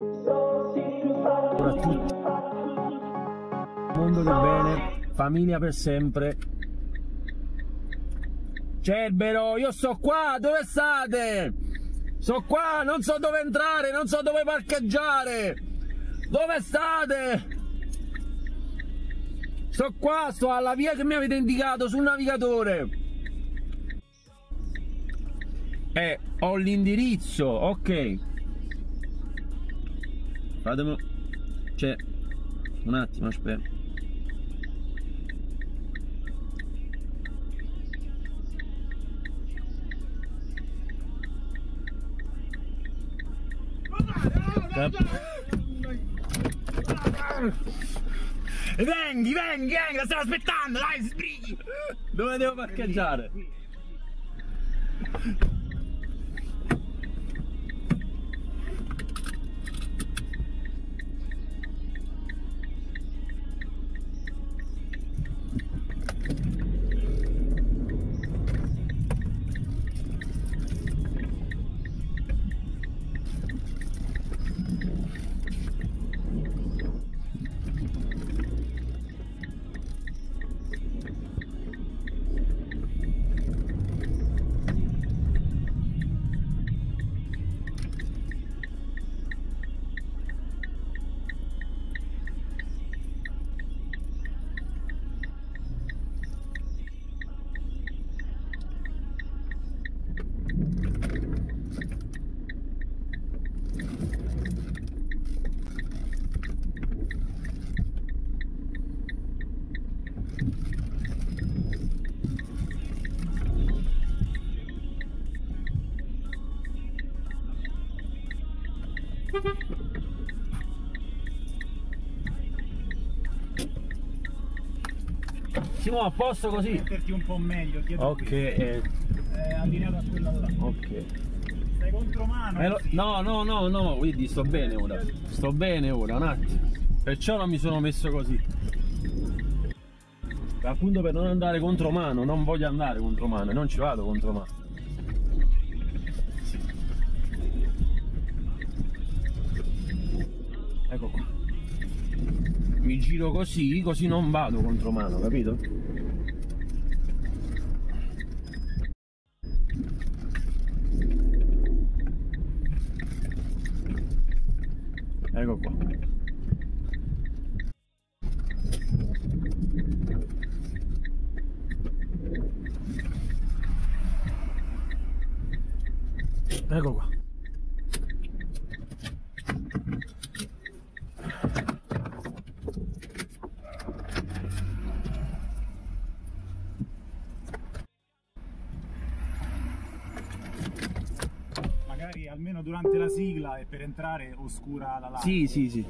Ora tutti. Mondo del bene, famiglia per sempre. Cerbero, io sto qua, dove state? Sto qua, non so dove entrare, non so dove parcheggiare. Dove state? Sto qua, sto alla via che mi avete indicato sul navigatore. Eh, ho l'indirizzo, ok fatemi cioè un attimo aspetta Vengi, vengi, vengi, la stiamo aspettando, dai, sbrighi! Dove devo parcheggiare? Simo, a posto così? Metterti un po' meglio, dietro Ok. Qui. Eh, eh allineato a quella là. Ok. Stai contro mano? Eh, No, no, no, no, quindi sto bene ora. Sto bene ora, un attimo. Perciò non mi sono messo così. Appunto per non andare contro mano, non voglio andare contro mano, non ci vado contro mano. giro così, così non vado contro mano, capito? entrare oscura la lama. Sì, sì, sì.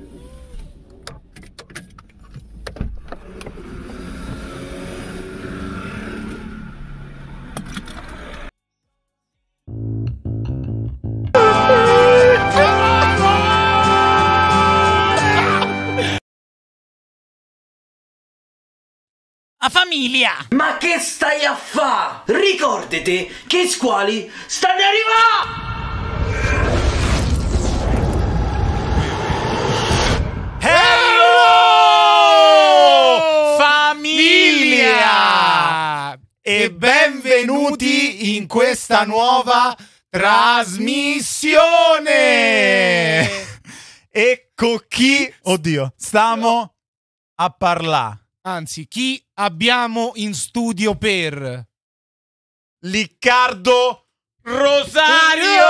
A famiglia! Ma che stai a fa? Ricordate che squali stanno arrivando! e benvenuti in questa nuova trasmissione. Ecco chi, oddio, stiamo a parlare. Anzi, chi abbiamo in studio per Liccardo Rosario!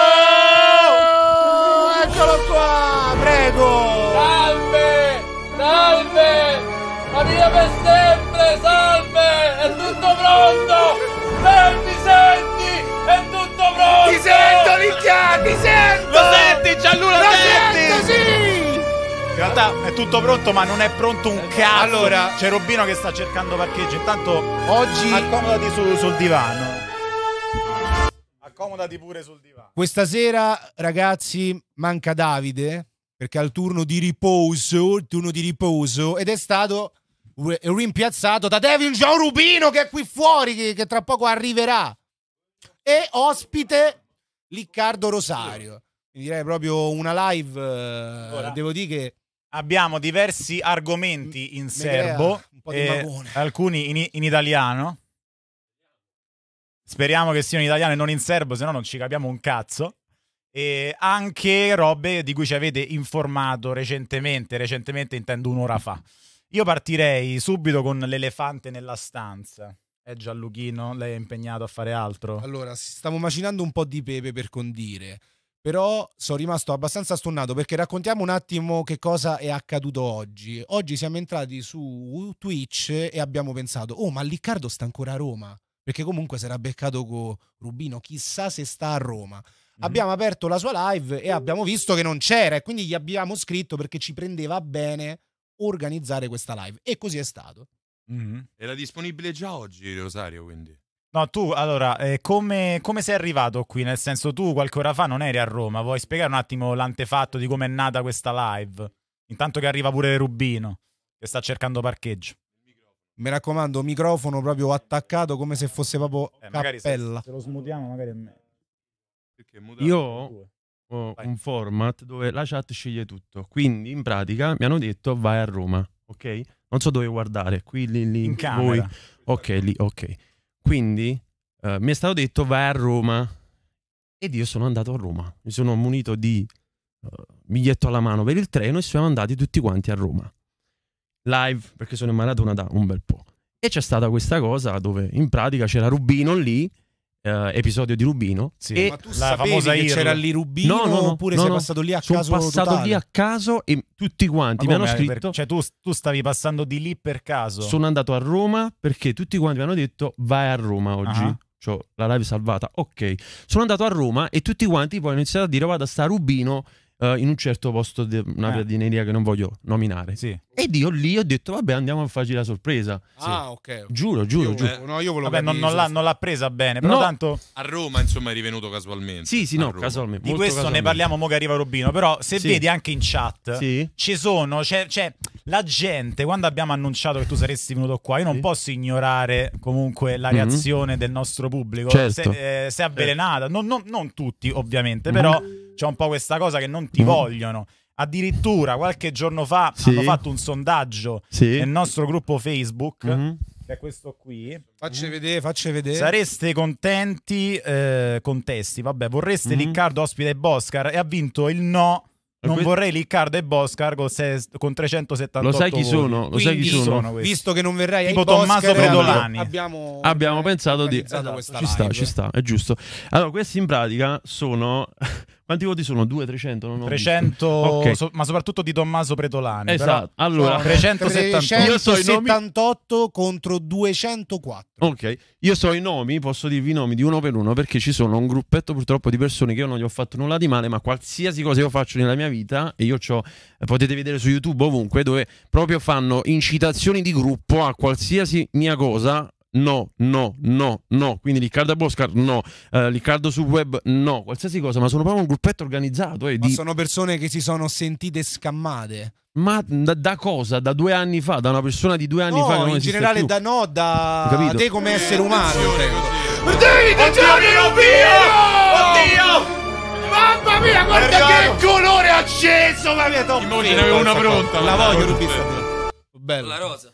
Eccolo qua, prego! mi sento! Lo senti, Gianluca, lo, lo senti? sento, sì! In realtà è tutto pronto, ma non è pronto un cazzo. Allora, c'è Robino che sta cercando parcheggio. Intanto, oggi. Accomodati su, sul divano. Accomodati pure sul divano. Questa sera, ragazzi, manca Davide perché ha il turno di riposo. Il turno di riposo ed è stato rimpiazzato da Devin Gio Rubino che è qui fuori, che, che tra poco arriverà. E ospite Liccardo Rosario. Mi direi proprio una live, eh, Ora, devo dire che... Abbiamo diversi argomenti in serbo, eh, alcuni in, in italiano. Speriamo che siano in italiano e non in serbo, se no non ci capiamo un cazzo e anche robe di cui ci avete informato recentemente, recentemente intendo un'ora fa. Io partirei subito con l'elefante nella stanza. È eh, Gianluchino, lei è impegnato a fare altro. Allora, stavo macinando un po' di pepe per condire, però sono rimasto abbastanza stonnato perché raccontiamo un attimo che cosa è accaduto oggi. Oggi siamo entrati su Twitch e abbiamo pensato, oh, ma Liccardo sta ancora a Roma, perché comunque si era beccato con Rubino, chissà se sta a Roma. Mm -hmm. Abbiamo aperto la sua live e abbiamo visto che non c'era e quindi gli abbiamo scritto perché ci prendeva bene organizzare questa live e così è stato. Mm-hmm. Era disponibile già oggi Rosario, quindi. No, tu allora, eh, come, come, sei arrivato qui? Nel senso, tu qualche ora fa non eri a Roma. Vuoi spiegare un attimo l'antefatto di come è nata questa live? Intanto che arriva pure Rubino, che sta cercando parcheggio. Mi raccomando, microfono proprio attaccato come se fosse proprio eh, cappella. Se, se lo smutiamo magari è meglio. Io ho un format dove la chat sceglie tutto. Quindi, in pratica, mi hanno detto vai a Roma, ok? non so dove guardare, qui, lì, lì, in camera. Voi. Ok, lì, ok. Quindi uh, mi è stato detto vai a Roma ed io sono andato a Roma. Mi sono munito di uh, biglietto alla mano per il treno e siamo andati tutti quanti a Roma. Live, perché sono in maratona da un bel po'. E c'è stata questa cosa dove in pratica c'era Rubino lì eh, episodio di Rubino. Sì, e la famosa che c'era lì Rubino no, no, no, oppure no, sei passato lì a caso? Sono passato totale. lì a caso e tutti quanti mi hanno scritto. Per... Cioè, tu, tu, stavi passando di lì per caso. Sono andato a Roma perché tutti quanti mi hanno detto vai a Roma oggi. uh Cioè, la live salvata. Ok. Sono andato a Roma e tutti quanti poi hanno iniziato a dire vado a sta Rubino uh, in un certo posto di una eh. che non voglio nominare. Sì. Ed io lì ho detto, vabbè, andiamo a farci la sorpresa. Ah, ok. Giuro, giuro, io, giuro. Eh, no, io volevo vabbè, non, non, l'ha, non, l'ha, presa bene, però no. tanto... A Roma, insomma, è rivenuto casualmente. Sì, sì, no, casualmente. Di questo casualmente. ne parliamo mo' che arriva Robino, però se sì. vedi anche in chat, sì. ci sono, cioè, c'è, la gente, quando abbiamo annunciato che tu saresti venuto qua, io non posso ignorare comunque la mhm. reazione mm-hmm. del nostro pubblico. Certo. Se, eh, se avvelenata, non, non, non tutti ovviamente, mhm. però... Mm-hmm c'è un po' questa cosa che non ti mm. vogliono. Addirittura qualche giorno fa sì. hanno fatto un sondaggio sì. nel nostro gruppo Facebook. Mm Che è questo qui. Facci vedere, facci vedere. Sareste contenti, eh, contesti, vabbè, vorreste mm Riccardo ospite Boscar e ha vinto il no. Non vorrei Riccardo e Boscar con, 378 Lo sai chi voti. sono? Lo sai chi sono? visto che non verrai tipo ai Tommaso Pedolani. Abbiamo, abbiamo eh, pensato di... Ci live. sta, ci sta, è giusto. Allora, questi in pratica sono... Quanti voti sono? 2, 300? Non 300, okay. so, ma soprattutto di Tommaso Pretolani. Esatto, però, allora, 378 so nomi... contro 204. Ok, io so i nomi, posso dirvi i nomi di uno per uno perché ci sono un gruppetto purtroppo di persone che io non gli ho fatto nulla di male, ma qualsiasi cosa io faccio nella mia vita, e io ho, potete vedere su YouTube ovunque, dove proprio fanno incitazioni di gruppo a qualsiasi mia cosa no, no, no, no. Quindi Riccardo Boscar, no. Uh, Riccardo sul web, no. Qualsiasi cosa, ma sono proprio un gruppetto organizzato. Eh, di... sono persone che si sono sentite scammate. Ma da, da, cosa? Da due anni fa? Da una persona di due anni no, fa? Che in generale, più. da no, da te come essere umano. David, Gianni Rubio! Oddio! Mamma mia, guarda che colore acceso! Mamma mia, Tom! ne avevo una pronta. La voglio, Rubio. Bella. La rosa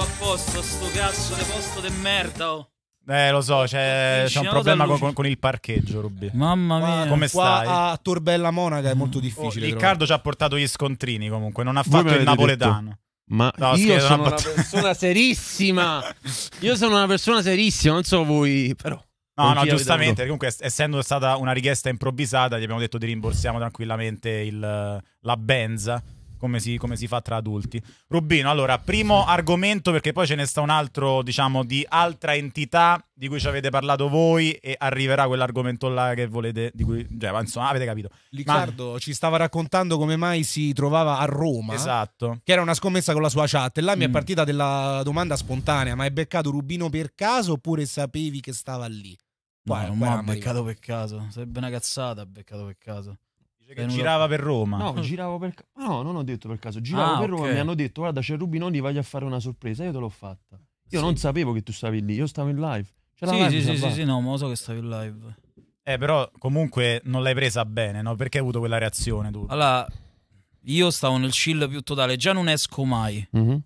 a posto sto cazzo di posto di merda, oh. Eh, lo so, c'è, cioè, c'è un problema con, con, il parcheggio, Rubì. Mamma mia, come stai? a Torbella Monaca è mm. molto difficile. Oh, Riccardo ci ha portato gli scontrini comunque, non ha Voi fatto il napoletano. Detto. Ma no, io sono una, bat- persona serissima. io sono una persona serissima, non so voi, però. No, no, giustamente. Comunque, essendo stata una richiesta improvvisata, gli abbiamo detto di rimborsiamo tranquillamente il, la benza come si, come si, fa tra adulti. Rubino, allora, primo argomento, perché poi ce ne sta un altro, diciamo, di altra entità di cui ci avete parlato voi e arriverà quell'argomento là che volete, di cui, cioè, insomma, avete capito. Riccardo Ma... ci stava raccontando come mai si trovava a Roma. Esatto. Che era una scommessa con la sua chat e là mm. mi è mm. partita della domanda spontanea, ma hai beccato Rubino per caso oppure sapevi che stava lì? Guarda, no, non ho beccato per caso. Sarebbe una cazzata, beccato per caso. Che Venuto. girava per Roma. No, ah. giravo per No, non ho detto per caso, giravo Ah, per Roma, ok. mi hanno detto "Guarda, c'è Rubino lì, vai a fare una sorpresa". Io te l'ho fatta. Io Sì. non sapevo che tu stavi lì, io stavo in live. C'era la Sì, live, sì, sì, sì, sì, no, ma lo so che stavi in live. Eh, però comunque non l'hai presa bene, no? Perché hai avuto quella reazione tu? Allora, io stavo nel chill più totale, già non esco mai. Mhm.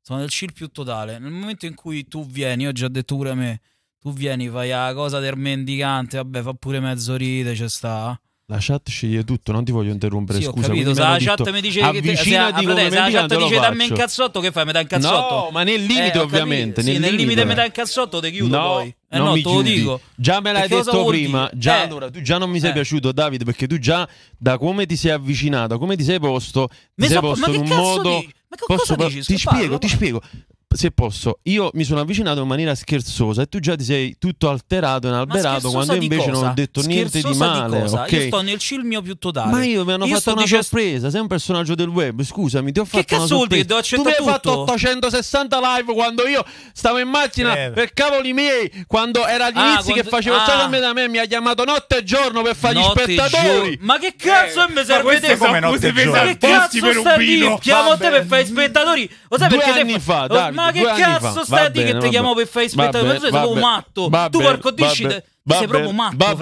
Sono nel chill più totale. Nel momento in cui tu vieni, ho già detto pure a me, tu vieni, fai la cosa del mendicante, vabbè, fa pure mezzo ride, ci sta. La chat sceglie tutto, non ti voglio interrompere. Sì, scusa, ho capito. la chat mi dice che ti... se, a, se la chat dice dammi un cazzotto, che fai? Mi dai il cazzotto? No, ma nel limite, eh, ovviamente. Sì, nel, nel limite, mi dai il cazzotto, te chiudo. No, poi. Eh, non no, mi te giudi. lo dico. Già me l'hai detto prima. Già, eh. allora, tu già non mi sei eh. piaciuto, Davide, perché tu già da come ti sei avvicinato, come ti sei posto, mi sei so, posto in un modo. Di... Ma che cosa posso, dici? Ti spiego, ti spiego se posso, io mi sono avvicinato in maniera scherzosa e tu già ti sei tutto alterato, inalberato, quando io invece cosa? non ho detto scherzosa niente di male. Di okay? Io sto nel chill mio più totale. Ma io mi hanno io fatto una dicendo... sorpresa, sei un personaggio del web, scusami, ti ho fatto che una sorpresa. Che cazzo vuol dire? Tu mi hai fatto 860 live quando io stavo in macchina eh. per cavoli miei, quando era agli ah, inizi quando... che facevo ah. il me da me, mi ha chiamato notte e giorno per fare gli spettatori. Gio... Ma che eh, cazzo eh. mi serve te? Ma come notte e giorno? Ma che cazzo stai lì? Chiamo te per fare gli spettatori? Lo sai perché te ma che cazzo stai a dire che ti chiamavo per fare spettacolo? Tu sei proprio matto. Tu porco dici sei proprio matto, va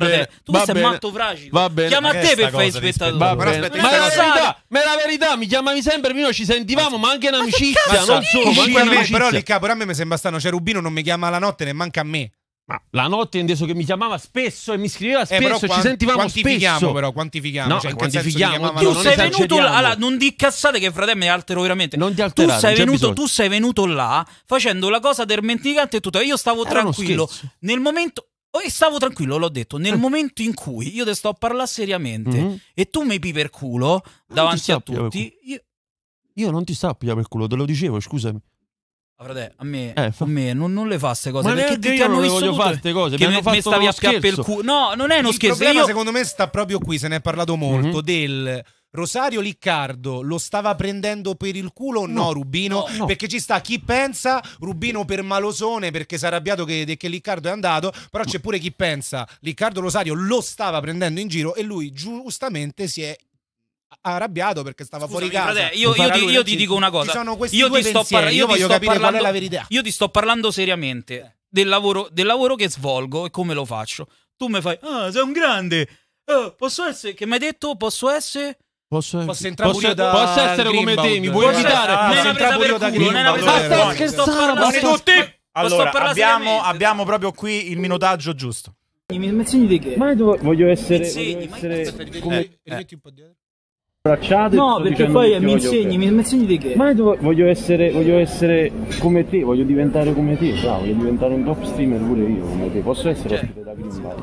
Tu sei bene, matto fragile. Chiama a te per fare spettacolo. Ma, ma, la verità, ma la verità, mi chiamavi sempre, noi ci sentivamo, ma anche in amicizia, non solo, ma in amicizia. Però lì capo, a me mi sembra strano, c'è Rubino non mi chiama la notte, ne manca a me. Ma la notte inteso che mi chiamava spesso e mi scriveva eh, spesso, eh, ci sentivamo quantifichiamo spesso. però, quantifichiamo. No, cioè, quantifichiamo. Tu non sei venuto là, allora, non di cazzate che fratello mi altero veramente. Non ti alterare, tu sei, venuto, tu sei venuto là facendo la cosa del mendicante e tutto. Io stavo Era tranquillo. Nel momento... E oh, stavo tranquillo, l'ho detto, nel eh. momento in cui io te sto a parlare seriamente mm -hmm. e tu mi piper culo davanti a tutti... Io... io non ti sto a pigliare per culo, te lo dicevo, scusami. Ah, frate, a me, eh, a me non, non, le fa queste cose. Ma perché ti, io ti hanno non voglio fare queste cose. Che mi, mi stavi a schiappe il culo. No, non è uno il scherzo. Il problema, io... secondo me, sta proprio qui. Se ne è parlato mhm. molto mm-hmm. del. Rosario Liccardo lo stava prendendo per il culo o no, no, Rubino? No, no. Perché ci sta chi pensa Rubino per malosone perché si è arrabbiato che, che, Liccardo è andato, però c'è pure chi pensa Liccardo Rosario lo stava prendendo in giro e lui giustamente si è arrabbiato perché stava Scusami, fuori casa. Frate, io, io, ti, io ti, dico una cosa. Io ti, pensieri, io, ti parlando, io ti sto parlando seriamente del, lavoro, del lavoro che svolgo e come lo faccio. Tu mi fai, ah, sei un grande. Oh, posso essere, che mi hai detto? Posso essere? Posso, posso, entrare posso, da posso essere come te, mi vuoi evitare? Ah, non è una presa da culo, non è una presa per culo. Ma stai scherzando? Allora, abbiamo, abbiamo proprio qui il minutaggio giusto. Mi, mi segni di che? Ma io voglio essere, voglio essere come... Eh, rimetti abbracciate no, perché poi mi insegni, mi, insegni di che? Ma io voglio essere, voglio essere come te, voglio diventare come te, bravo, voglio diventare un top streamer pure io come te. Posso essere cioè. ospite da Greenball?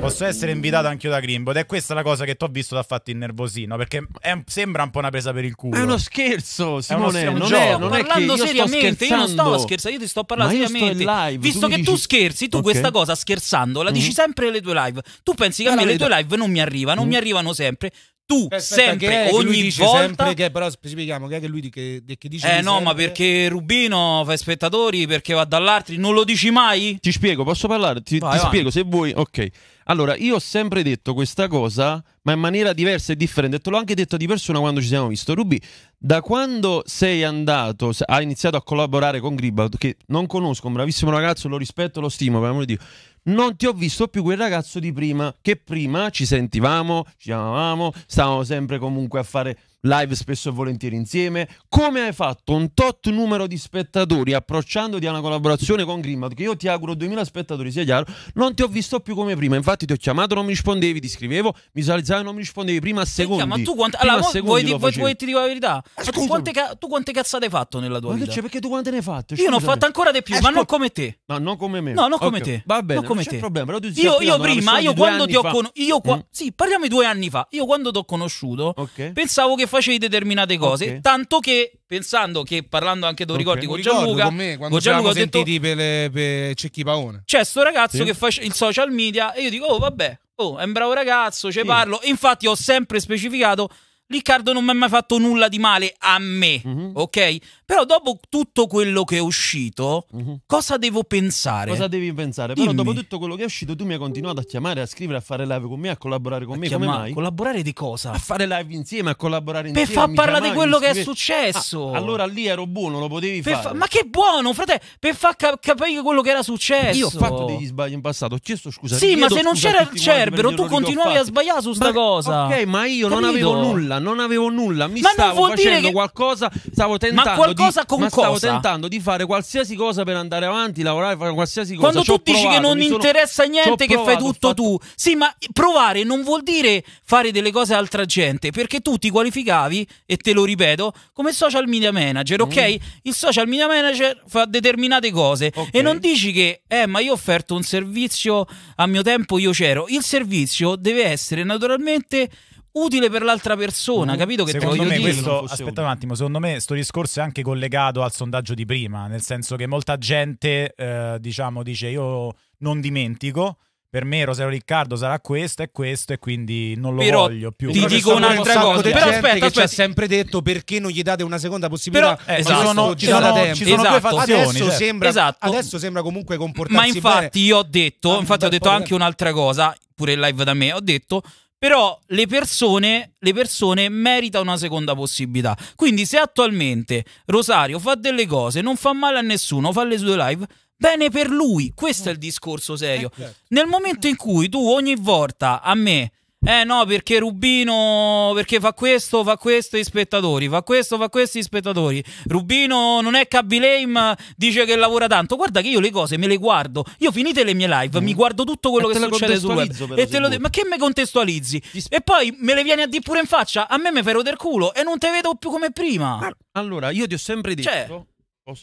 Posso essere invitato anch'io da Grimbo ed è questa la cosa che ti ho visto da fatto innervosino perché un, sembra un po' una presa per il culo. È uno scherzo, Simone, è uno, non, è, non parlando è che seriamente, io, io non sto scherzando, io ti sto parlando seriamente. Live, visto tu che dici... tu scherzi, tu okay. questa cosa scherzando la mm dici mhm. sempre nelle tue live. Tu pensi che a me le tue live non mi arrivano, mm mi mhm. arrivano sempre tu Aspetta, sempre, ogni volta... Sempre che, però specifichiamo che è che lui che, che dice... Eh no, sempre... ma perché Rubino fa spettatori, perché va dall'altri, non lo dici mai? Ti spiego, posso parlare? Ti, vai, ti vai. spiego se vuoi. Ok. Allora, io ho sempre detto questa cosa, ma in maniera diversa e differente. Te l'ho anche detto di persona quando ci siamo visto. Rubi, da quando sei andato, hai iniziato a collaborare con Gribaldo, che non conosco, un bravissimo ragazzo, lo rispetto, lo stimo, per amore di Dio non ti ho visto più quel ragazzo di prima, che prima ci sentivamo, ci amavamo, stavamo sempre comunque a fare live spesso e volentieri insieme. Come hai fatto un tot numero di spettatori approcciandoti a una collaborazione con Grimmat? Che io ti auguro 2000 spettatori, sia chiaro. Non ti ho visto più come prima. Infatti, ti ho chiamato, non mi rispondevi, ti scrivevo, mi salzavi, non mi rispondevi. Prima a seconda, Ma tu quante. Allora, vuoi, ti, vuoi, vuoi, ti dico la verità? Tu quante, ca... tu quante, cazzate hai fatto nella tua ma vita? Perché tu quante ne hai fatte? Io ne ho fatte ancora di più, Ascol... ma non come te. Ma non come me. No, non okay. come te. Va bene, non come non te. Problema, io, io prima, io quando ti ho conosciuto. Io qua... Mm. Sì, parliamo di due anni fa. Io quando ti ho conosciuto, pensavo che facevi determinate cose. Okay. Tanto che pensando che parlando anche tu ricordi okay. con Gianluca, con me, quando con Gianluca ho detto, per, le, per Cecchi Paone. C'è sto ragazzo sì. che fa il social media e io dico "Oh, vabbè, oh, è un bravo ragazzo, ci sì. parlo". infatti ho sempre specificato Riccardo non mi ha mai fatto nulla di male a me, mm-hmm. ok? Però dopo tutto quello che è uscito, mm-hmm. cosa devo pensare? Cosa devi pensare? Dimmi. Però dopo tutto quello che è uscito, tu mi hai continuato a chiamare, a scrivere, a fare live con me, a collaborare con a me. Chiamare, Come mai? Collaborare di cosa? A fare live insieme, a collaborare insieme. Per far parlare di quello che è successo. Ah, allora lì ero buono, lo potevi fare. Fa- ma che buono, fratello, per far cap- capire quello che era successo. Io ho fatto degli sbagli in passato, ho chiesto scusa. Sì, ma se non c'era il cerbero, tu continuavi a sbagliare su sta ma, cosa. Ok, ma io Capito? non avevo nulla, non avevo nulla, mi ma stavo facendo che... qualcosa, stavo tentando ma qualcosa di, con ma cosa? stavo tentando di fare qualsiasi cosa per andare avanti, lavorare, fare qualsiasi cosa. Quando tu dici che non interessa niente che provato, fai tutto fatto... tu. Sì, ma provare non vuol dire fare delle cose a altra gente, perché tu ti qualificavi e te lo ripeto come social media manager, ok? Mm. Il social media manager fa determinate cose okay. e non dici che eh, ma io ho offerto un servizio a mio tempo io c'ero. Il servizio deve essere naturalmente utile per l'altra persona, mm. capito che secondo te me questo, aspetta un attimo, secondo me questo discorso è anche collegato al sondaggio di prima, nel senso che molta gente eh, diciamo dice io non dimentico per me Rosario Riccardo sarà questo e questo e quindi non lo però voglio più. Ti dico un'altra un cosa, però aspetta, aspetta. ci ha sempre detto perché non gli date una seconda possibilità. Però, eh, esatto. ci sono, ci sono, ci sono esatto. due fazioni. Adesso, certo. sembra, esatto. adesso sembra comunque comportarsi Ma infatti bene. io ho detto, ah, infatti ho detto anche un'altra cosa, pure in live da me, ho detto però le persone, le persone meritano una seconda possibilità. Quindi se attualmente Rosario fa delle cose, non fa male a nessuno, fa le sue live, bene per lui, questo è il discorso serio. Eh, certo. Nel momento in cui tu ogni volta a me eh no, perché Rubino perché fa questo, fa questo gli spettatori, fa questo, fa questo gli spettatori. Rubino non è Cabilame, dice che lavora tanto. Guarda che io le cose me le guardo. Io finite le mie live, mm. mi guardo tutto quello e che succede su web. E te lo de- ma che me contestualizzi? Dis- e poi me le vieni a dire pure in faccia, a me mi ferro del culo e non te vedo più come prima. Allora, io ti ho sempre detto cioè,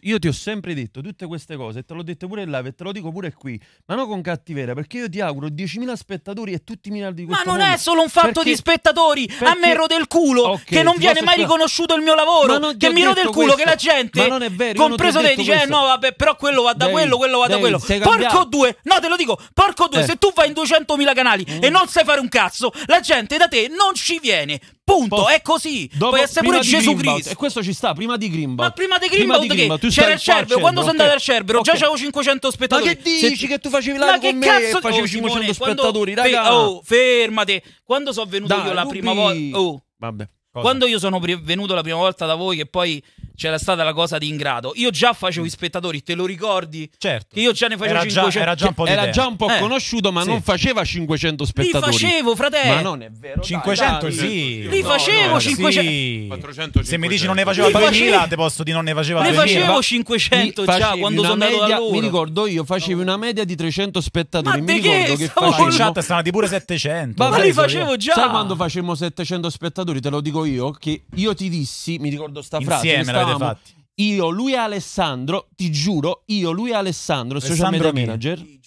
io ti ho sempre detto tutte queste cose, te l'ho detto pure in live e te lo dico pure qui, ma non con cattiveria, perché io ti auguro 10.000 spettatori e tutti i miliardi di questo Ma non mondo. è solo un fatto perché, di spettatori, perché, a me rode il culo, okay, che non viene mai riconosciuto il mio lavoro, che mi rode il culo, questo. che la gente, ma non è vero, compreso te, dice eh no vabbè, però quello va da David, quello, quello va da quello. Porco due, no te lo dico, porco due, eh. se tu vai in 200.000 canali mm. e non sai fare un cazzo, la gente da te non ci viene, Punto, po- è così. Dopo, Puoi essere pure Gesù Cristo. E questo ci sta, prima di Grimba. Ma prima di Grimba, che c'era il Cerbero. Quando sono andato al Cerbero, già c'avevo 500 spettatori. Ma che dici che tu facevi live con me e facevi 500 spettatori, raga? Oh, fermate. Quando sono venuto io la prima volta... Oh. Vabbè. Cosa? Quando io sono venuto la prima volta da voi, che poi c'era stata la cosa di ingrato, io già facevo i spettatori, te lo ricordi? Certo. Che io già ne facevo era 500. Già, era già un po', era già un po eh. conosciuto, ma sì. non faceva 500 spettatori. Li facevo, fratello. Ma non è vero. 500 dai, dai. sì. Li facevo no, no, 500. Sì. 400, Se mi dici non ne faceva 2000, te posto di non ne faceva 2000. Ne facevo 500 mi già quando sono media, andato da loro. Mi ricordo io, facevi una media di 300 spettatori. Ma mi ricordo che facevo... in chat stavano pure 700. Ma li facevo già. Sai quando facevamo 700 spettatori? Te lo dico dico io che io ti dissi, mi ricordo sta Insieme frase, fatti. io, lui e Alessandro, ti giuro, io, lui e Alessandro, Alessandro social media manager. Mio.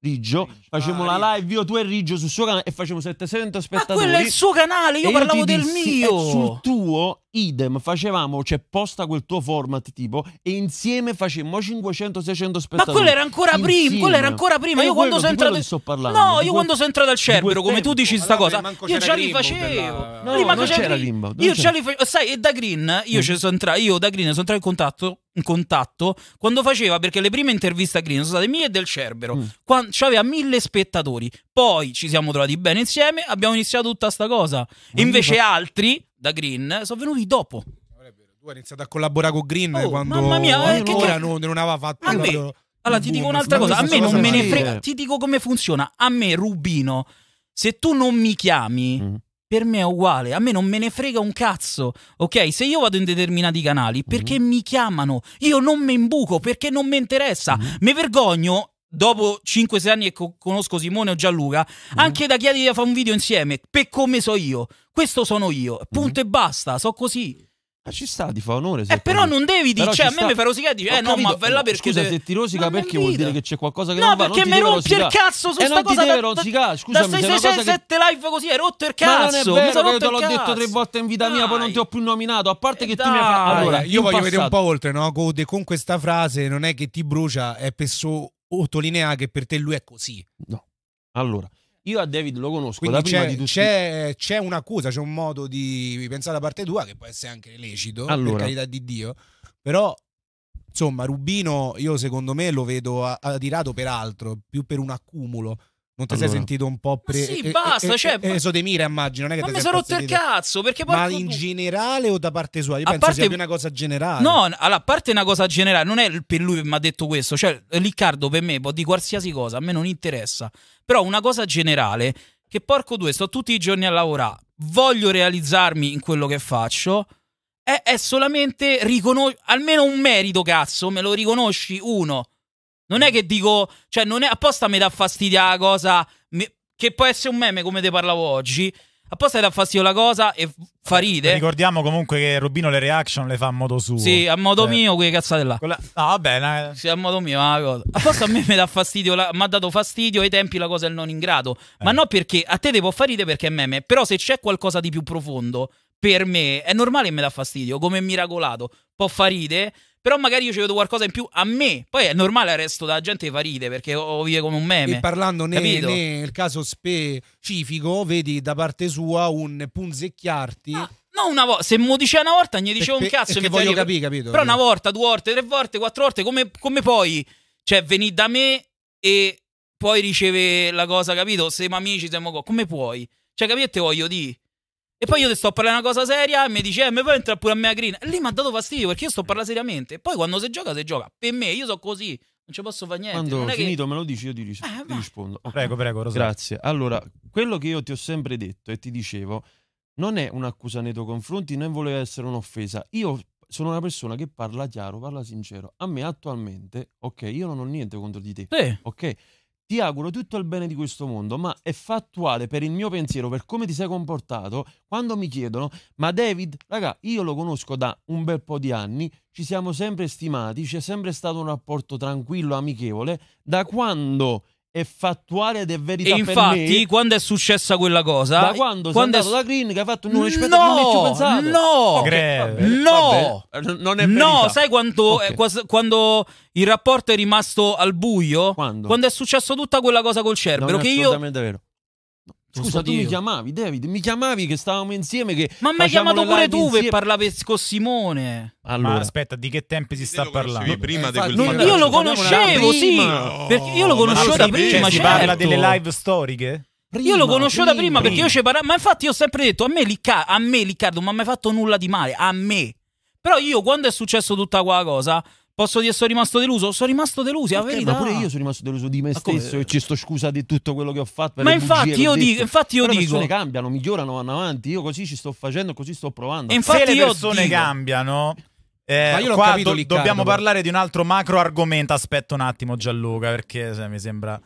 Riggio, facciamo ah, la live io, tu e Riggio sul suo canale e facciamo 700 spettatori. Ma quello è il suo canale, io parlavo io del dissi, mio. Sul tuo, idem, facevamo, cioè posta quel tuo format tipo e insieme facemmo 500-600 spettatori. Ma quello era ancora insieme. prima, quello era ancora prima. E io quello, quando sono entrato... sto parlando. No, io quando sono entrato al Cerbero, come tu dici questa cosa, io già li facevo. Della... No, no, non c'era Rimbo. Io c'era. già li facevo, sai, e da Green, io mm. ci mm-hmm. sono entrato, io da Green sono entrato in contatto contatto quando faceva perché le prime interviste a Green sono state mie e del Cerbero mm. quando c'aveva mille spettatori poi ci siamo trovati bene insieme abbiamo iniziato tutta sta cosa e invece fa... altri da Green sono venuti dopo tu hai iniziato a collaborare con Green oh, quando mamma mia eh, che ora non, non aveva fatto me... allora ti dico un'altra cosa a me non me ne frega ti dico come funziona a me Rubino se tu non mi chiami mm per me è uguale, a me non me ne frega un cazzo, ok? Se io vado in determinati canali, perché mm-hmm. mi chiamano? Io non mi imbuco, perché non mi interessa, mm-hmm. mi vergogno dopo 5-6 anni che co- conosco Simone o Gianluca, mm. anche da chiedergli di fare un video insieme, per come so io. Questo sono io, mhm. punto mm. e basta, so così. Ma ci sta, ti fa onore. Eh, però non devi dire, cioè, a sta... me mi fa rosicare dici, eh no, ma bella perché. Scusa, se ti rosica perché vuol dire che c'è qualcosa che no, non va No, perché mi rompi il cazzo su eh, sta cosa. Non scusa. devi scusami. Da 667 live così, hai rotto il cazzo. Ma non è vero, io te l'ho detto tre volte in vita mia, poi non ti ho più nominato. A parte eh, che tu mi hai Allora, io voglio vedere un po' oltre, no? Con questa frase, non è che ti brucia, è per sottolineare che per te lui è così. No. Allora, io a David lo conosco Quindi da prima di tutti. C'è, c'è un'accusa, c'è un modo di pensare da parte tua che può essere anche lecito, allora. per carità di Dio, però insomma Rubino io secondo me lo vedo adirato per altro, più per un accumulo non ti allora. sei sentito un po' pre... Ma sì, basta, e, cioè... E, mira, immagino, non è che ma mi sono rotto il cazzo, perché poi... Ma in tu... generale o da parte sua? Io a penso parte... sia una cosa generale. No, allora, a parte una cosa generale, non è per lui che mi ha detto questo, cioè, eh, Riccardo per me può di qualsiasi cosa, a me non interessa. Però una cosa generale, che porco due, sto tutti i giorni a lavorare, voglio realizzarmi in quello che faccio, è, è solamente riconoscere... almeno un merito, cazzo, me lo riconosci, uno non è che dico, cioè, non è apposta mi dà fastidio la cosa, mi, che può essere un meme come te parlavo oggi. Apposta mi dà fastidio la cosa e fa eh, ride. Ricordiamo comunque che Rubino le reaction le fa a modo suo. Sì, a modo cioè, mio, quelle cazzate là. Quella... Ah, vabbè, no. Sì, a modo mio, una cosa. Apposta a me mi dà fastidio, mi ha dato fastidio ai tempi la cosa del non in grado. Eh. Ma no perché a te devo far ride perché è meme, però se c'è qualcosa di più profondo, per me è normale che mi dà fastidio, come miracolato. Può far ride, però magari io ci vedo qualcosa in più a me. Poi è normale il resto della gente fa ride perché ho vive come un meme. E parlando ne, nel caso specifico, vedi da parte sua un punzecchiarti. Ah. No, una volta, se mi diceva una volta, gli dicevo un cazzo. Perché voglio capire, capito? Però una volta, due volte, tre volte, quattro volte, come, come poi? Cioè, venì da me e poi riceve la cosa, capito? Siamo amici, siamo co. Come puoi? Cioè, capite, voglio dire. E poi io ti sto a parlare una cosa seria e mi dice, eh, mi puoi entrare pure a me a green. E lì mi ha dato fastidio perché io sto a parlare seriamente. E poi quando si gioca, si gioca. Per me, io so così. Non ci posso fare niente. Quando ho finito che... me lo dici, io ti, ris- eh, ti rispondo. Ah, prego, prego, Rosario. Grazie. Allora, quello che io ti ho sempre detto e ti dicevo, non è un'accusa nei tuoi confronti, non voleva essere un'offesa. Io sono una persona che parla chiaro, parla sincero. A me attualmente, ok, io non ho niente contro di te. Sì. Ok? ti auguro tutto il bene di questo mondo, ma è fattuale per il mio pensiero, per come ti sei comportato, quando mi chiedono, ma David, raga, io lo conosco da un bel po' di anni, ci siamo sempre stimati, c'è sempre stato un rapporto tranquillo, amichevole, da quando è fattuale ed è verità e infatti me, quando è successa quella cosa da quando, quando è andato è... da clinica ha fatto no, rispetto, no, no, okay, vabbè, no vabbè. Eh, non è verità. no sai quanto, eh, okay. eh, quando il rapporto è rimasto al buio quando? quando? è successa tutta quella cosa col Cerbero che io vero. Scusa, tu io. mi chiamavi, David, mi chiamavi che stavamo insieme. Che ma mi hai chiamato pure tu insieme. che parlavi con Simone. Allora, ma aspetta, di che tempi si sta parlando? Prima eh, di quel non, io lo conoscevo, sì. Perché io lo conoscevo da prima. Certo. Si parla certo. delle live storiche? Prima, io lo conoscevo da prima, prima perché io ci parlavo. Ma infatti, io ho sempre detto: a me, Licca- a me Riccardo non mi ha mai fatto nulla di male. A me. Però io, quando è successo tutta quella cosa, Posso dire sono rimasto deluso? Sono rimasto deluso, è okay, verità. Ma pure io sono rimasto deluso di me stesso e ci sto scusa di tutto quello che ho fatto. Ma infatti io, dico, infatti io, dico, infatti io dico... Le persone cambiano, migliorano, vanno avanti. Io così ci sto facendo, così sto provando. E infatti Se le persone dico... cambiano... Eh, ma io qua capito, do- Riccardo, dobbiamo però. parlare di un altro macro argomento. Aspetta un attimo Gianluca perché se, mi sembra...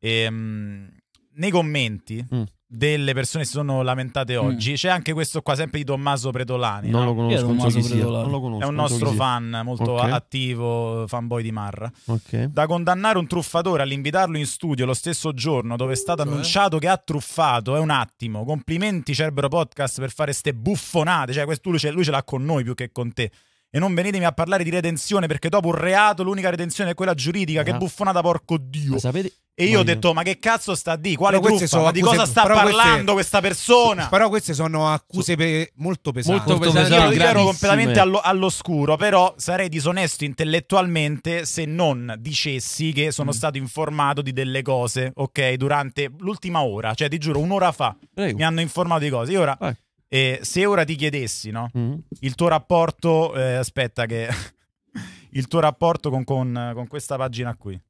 Ehm, nei commenti... Mm delle persone si sono lamentate mm. oggi. Mm. C'è anche questo qua, sempre di Tommaso Predolani. Non, no? lo, conosco, non, so non lo conosco, È un nostro fan molto okay. attivo, fanboy di Marra. Okay. Da condannare un truffatore all'invitarlo in studio lo stesso giorno dove è stato cioè. annunciato che ha truffato è un attimo. Complimenti Cerbero Podcast per fare ste buffonate. Cioè, questo, lui ce l'ha con noi più che con te. E non venitemi a parlare di redenzione, perché dopo un reato l'unica redenzione è quella giuridica. Ah. Che buffonata, porco Dio. Sapete... E io Voglio. ho detto, ma che cazzo sta di? Quale truffa? Sono ma di cosa sta parlando queste... questa persona? Però queste sono accuse pe... molto pesanti. Molto, molto pesanti. pesanti. Io ero completamente allo... all'oscuro, però sarei disonesto intellettualmente se non dicessi che sono mm. stato informato di delle cose, ok? Durante l'ultima ora, cioè ti giuro, un'ora fa Prego. mi hanno informato di cose. Io ora... Vai e se ora ti chiedessi, no? Mm. Il tuo rapporto, eh, aspetta che... il tuo rapporto con, con, con questa pagina qui.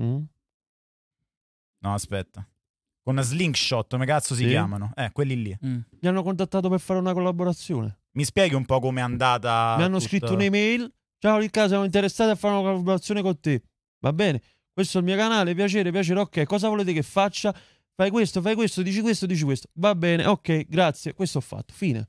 Mm. No, aspetta. Con Slingshot, come cazzo si sì. chiamano? Eh, quelli lì. Mm. Mi hanno contattato per fare una collaborazione. Mi spieghi un po' come è andata? Mi hanno tutta... scritto un'email. Ciao Ricca, siamo interessati a fare una collaborazione con te. Va bene. Questo è il mio canale, piacere, piacere, ok. Cosa volete che faccia? fai questo, fai questo, dici questo, dici questo. Va bene, ok, grazie, questo ho fatto, fine.